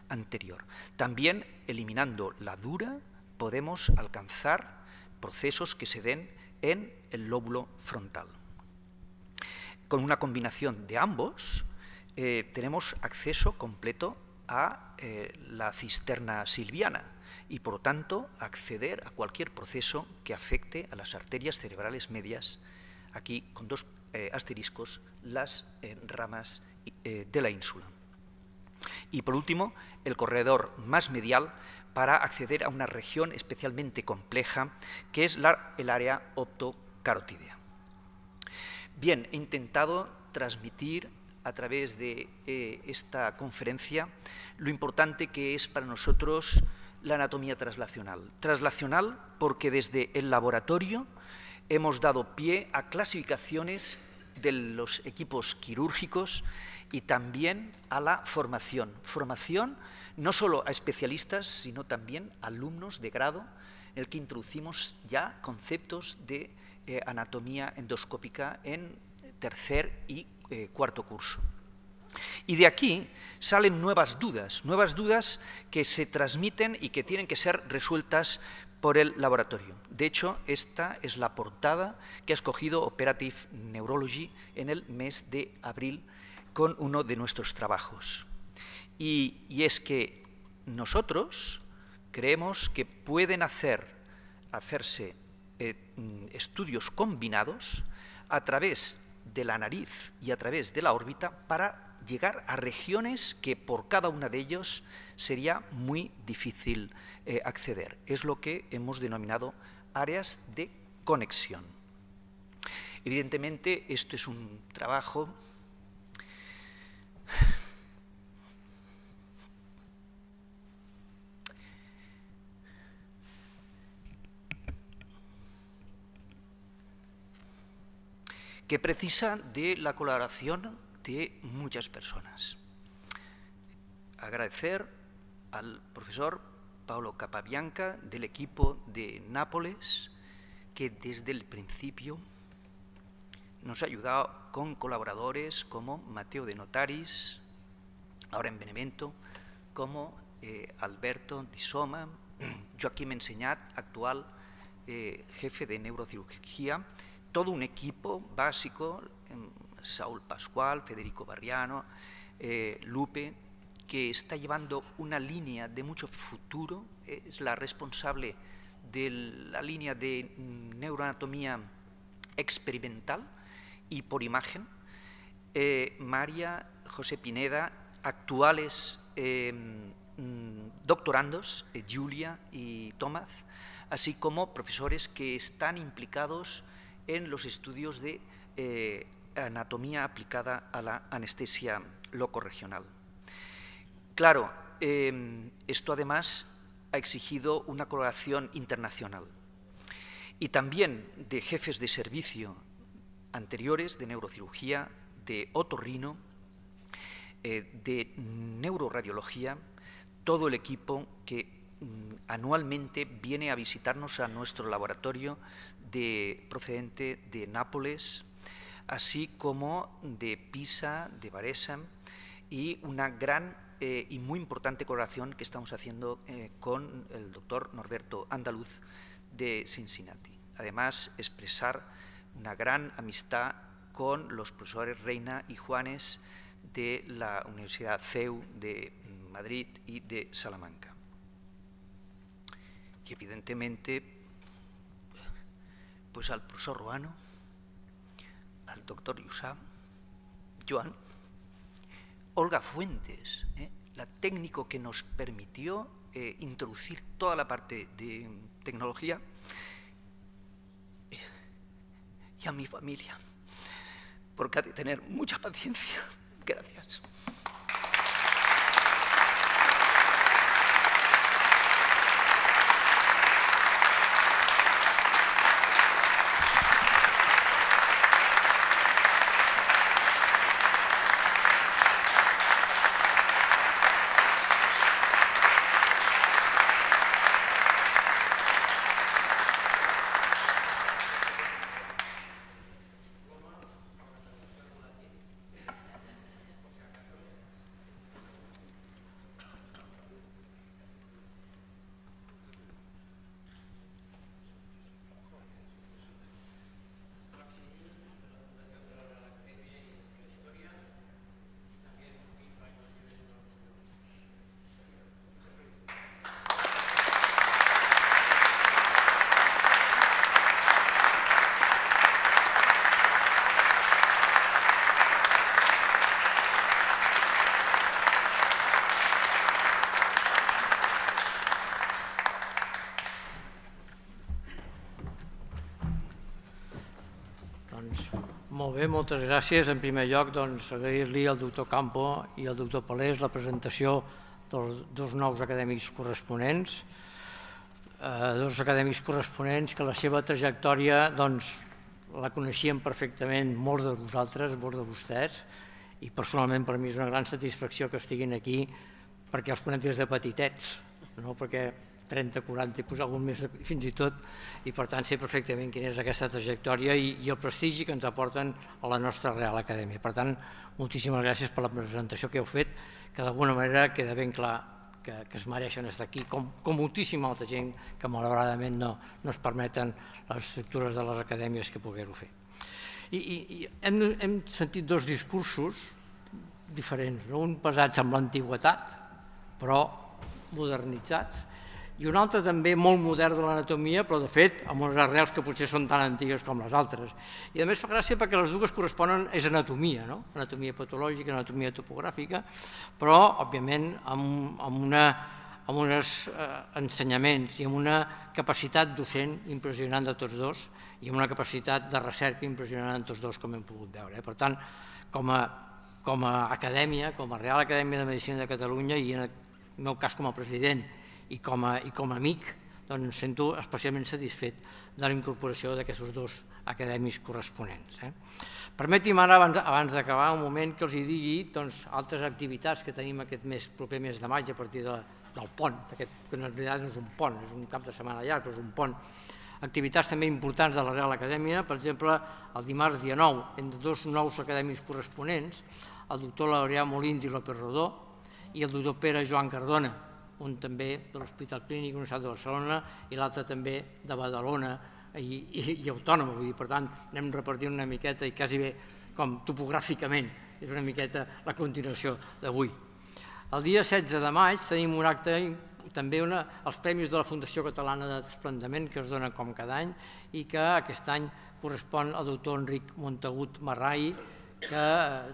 anterior. También, eliminando la dura, podemos alcanzar procesos que se den en el lóbulo frontal. Con una combinación de ambos, eh, tenemos acceso completo a eh, la cisterna silviana y, por lo tanto, acceder a cualquier proceso que afecte a las arterias cerebrales medias aquí con dos eh, asteriscos, las eh, ramas eh, de la ínsula. Y por último, el corredor más medial para acceder a una región especialmente compleja, que es el área optocarotídea. Bien, he intentado transmitir a través de esta conferencia lo importante que es para nosotros la anatomía traslacional. Traslacional porque desde el laboratorio hemos dado pie a clasificaciones de los equipos quirúrgicos y también a la formación. Formación no solo a especialistas, sino también a alumnos de grado, en el que introducimos ya conceptos de eh, anatomía endoscópica en tercer y eh, cuarto curso. Y de aquí salen nuevas dudas, nuevas dudas que se transmiten y que tienen que ser resueltas por el laboratorio. De hecho, esta es la portada que ha escogido Operative Neurology en el mes de abril con uno de nuestros trabajos. Y, es que nosotros creemos que pueden hacer, hacerse eh, mm, estudios combinados a través de la nariz y a través de la órbita para llegar a regiones que por cada una de ellos sería muy difícil eh, acceder. Es lo que hemos denominado áreas de conexión. Evidentemente, esto es un trabajo que precisa de la colaboración de muchas personas. Agradecer al profesor Paolo Capabianca del equipo de Nápoles, que desde el principio nos ha ayudado con colaboradores como Mateo de Notaris, ahora en Benevento, como eh, Alberto Di Soma, (clears throat) Joaquim Enseñat, actual eh, jefe de neurocirugía, todo un equipo básico, Saul em, Saúl Pascual, Federico Barriano, eh, Lupe, que está llevando una línea de mucho futuro, es la responsable de la línea de neuroanatomía experimental y por imagen, eh, María José Pineda, actuales eh, mm, doctorandos, eh, Julia y Tomás, así como profesores que están implicados en los estudios de anatomía aplicada a la anestesia locorregional. Claro, em, esto además ha exigido una colaboración internacional y también de jefes de servicio anteriores de neurocirugía, de otorrino, eh, de neuroradiología, todo el equipo que mm, anualmente viene a visitarnos a nuestro laboratorio de, procedente de Nápoles, así como de Pisa, de Varese, y una gran eh, y muy importante colaboración que estamos haciendo eh, con el doctor Norberto Andaluz de Cincinnati. Además, expresar una gran amistad con los profesores Reina y Juanes de la Universidad CEU de Madrid y de Salamanca. Y evidentemente, pues al profesor Ruano, al doctor Yusá, Joan, Olga Fuentes, ¿eh? la técnico que nos permitió eh, introducir toda la parte de tecnología eh, y a mi familia, porque ha de tener mucha paciencia. (laughs) Gracias.
Bé, moltes gràcies. En primer lloc, doncs, agrair-li al doctor Campo i al doctor Palés la presentació dels dos nous acadèmics corresponents, eh, dos acadèmics corresponents que la seva trajectòria doncs, la coneixien perfectament molts de vosaltres, molts de vostès, i personalment per mi és una gran satisfacció que estiguin aquí perquè els conec des de petitets, no? perquè 30, 40 i posar algun més fins i tot, i per tant sé perfectament quina és aquesta trajectòria i, i el prestigi que ens aporten a la nostra Real Acadèmia. Per tant, moltíssimes gràcies per la presentació que heu fet, que d'alguna manera queda ben clar que, que es mereixen estar aquí, com, com moltíssima altra gent que malauradament no, no es permeten les estructures de les acadèmies que poder-ho fer. I, i, i hem, hem sentit dos discursos diferents, no? un pesat amb l'antiguitat, però modernitzats, i un altre també molt modern de l'anatomia, però de fet amb unes arrels que potser són tan antigues com les altres. I a més fa gràcia perquè les dues corresponen, és anatomia, no? anatomia patològica, anatomia topogràfica, però òbviament amb, amb, una, amb uns eh, ensenyaments i amb una capacitat docent impressionant de tots dos i amb una capacitat de recerca impressionant en tots dos, com hem pogut veure. Eh? Per tant, com a, com a acadèmia, com a Real Acadèmia de Medicina de Catalunya i en el meu cas com a president, i com a, i com a amic doncs, sento especialment satisfet de la incorporació d'aquests dos acadèmics corresponents. Eh? Permeti'm ara, abans, abans d'acabar, un moment que els hi digui doncs, altres activitats que tenim aquest mes, proper mes de maig a partir de, del pont, aquest, que en realitat no és un pont, és un cap de setmana llarg, però és un pont. Activitats també importants de la Real Acadèmia, per exemple, el dimarts dia 9, entre dos nous acadèmics corresponents, el doctor Laureà Molins i López Rodó i el doctor Pere Joan Cardona, un també de l'Hospital Clínic Universitat de Barcelona i l'altre també de Badalona i, i, i autònoma, vull dir, per tant, anem repartint una miqueta i quasi bé com topogràficament és una miqueta la continuació d'avui. El dia 16 de maig tenim un acte també una, els premis de la Fundació Catalana de Desplendament que es donen com cada any i que aquest any correspon al doctor Enric Montagut Marrai que eh,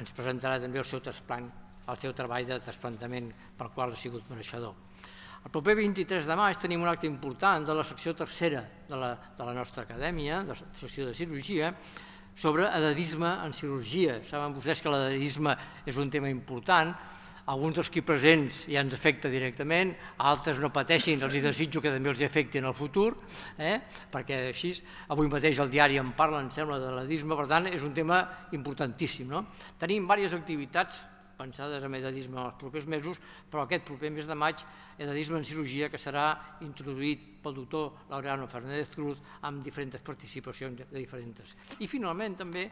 ens presentarà també el seu trasplant el seu treball de trasplantament pel qual ha sigut mereixedor. El proper 23 de maig tenim un acte important de la secció tercera de la, de la nostra acadèmia, de la secció de cirurgia, sobre edadisme en cirurgia. Saben vostès que l'edadisme és un tema important, alguns dels qui presents ja ens afecta directament, altres no pateixin, els hi desitjo que també els afecti en el futur, eh? perquè així, avui mateix el diari en parla, em sembla, de l'edisme, per tant, és un tema importantíssim. No? Tenim diverses activitats pensades amb edadisme en els propers mesos, però aquest proper mes de maig, edadisme en cirurgia, que serà introduït pel doctor Laureano Fernández Cruz amb diferents participacions de diferents. I finalment també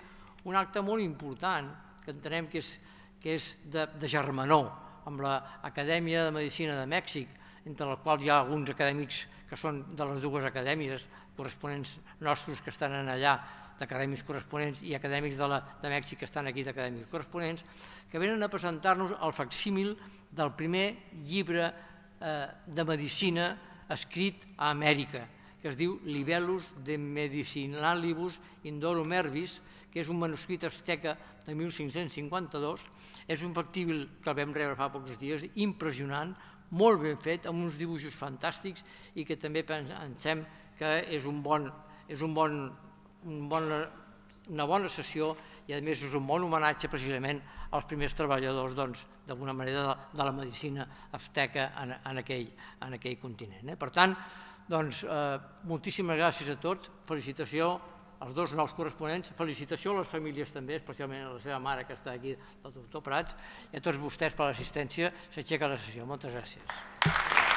un acte molt important que entenem que és, que és de, de germanor amb l'Acadèmia de Medicina de Mèxic, entre els quals hi ha alguns acadèmics que són de les dues acadèmies corresponents nostres que estan allà d'acadèmics corresponents i acadèmics de, la, de Mèxic que estan aquí d'acadèmics corresponents, que venen a presentar-nos el facsímil del primer llibre eh, de medicina escrit a Amèrica, que es diu Libellus de Medicinalibus Indorum Herbis, que és un manuscrit asteca de 1552. És un factíbil que el vam rebre fa pocs dies, impressionant, molt ben fet, amb uns dibuixos fantàstics i que també pensem que és un bon, és un bon un bona, una bona sessió i a més és un bon homenatge precisament als primers treballadors doncs, d'alguna manera de, la medicina afteca en, en, aquell, en aquell continent. Eh? Per tant, doncs, eh, moltíssimes gràcies a tots, felicitació als dos nous corresponents, felicitació a les famílies també, especialment a la seva mare que està aquí, el doctor Prats, i a tots vostès per l'assistència, s'aixeca la sessió. Moltes gràcies. Gràcies.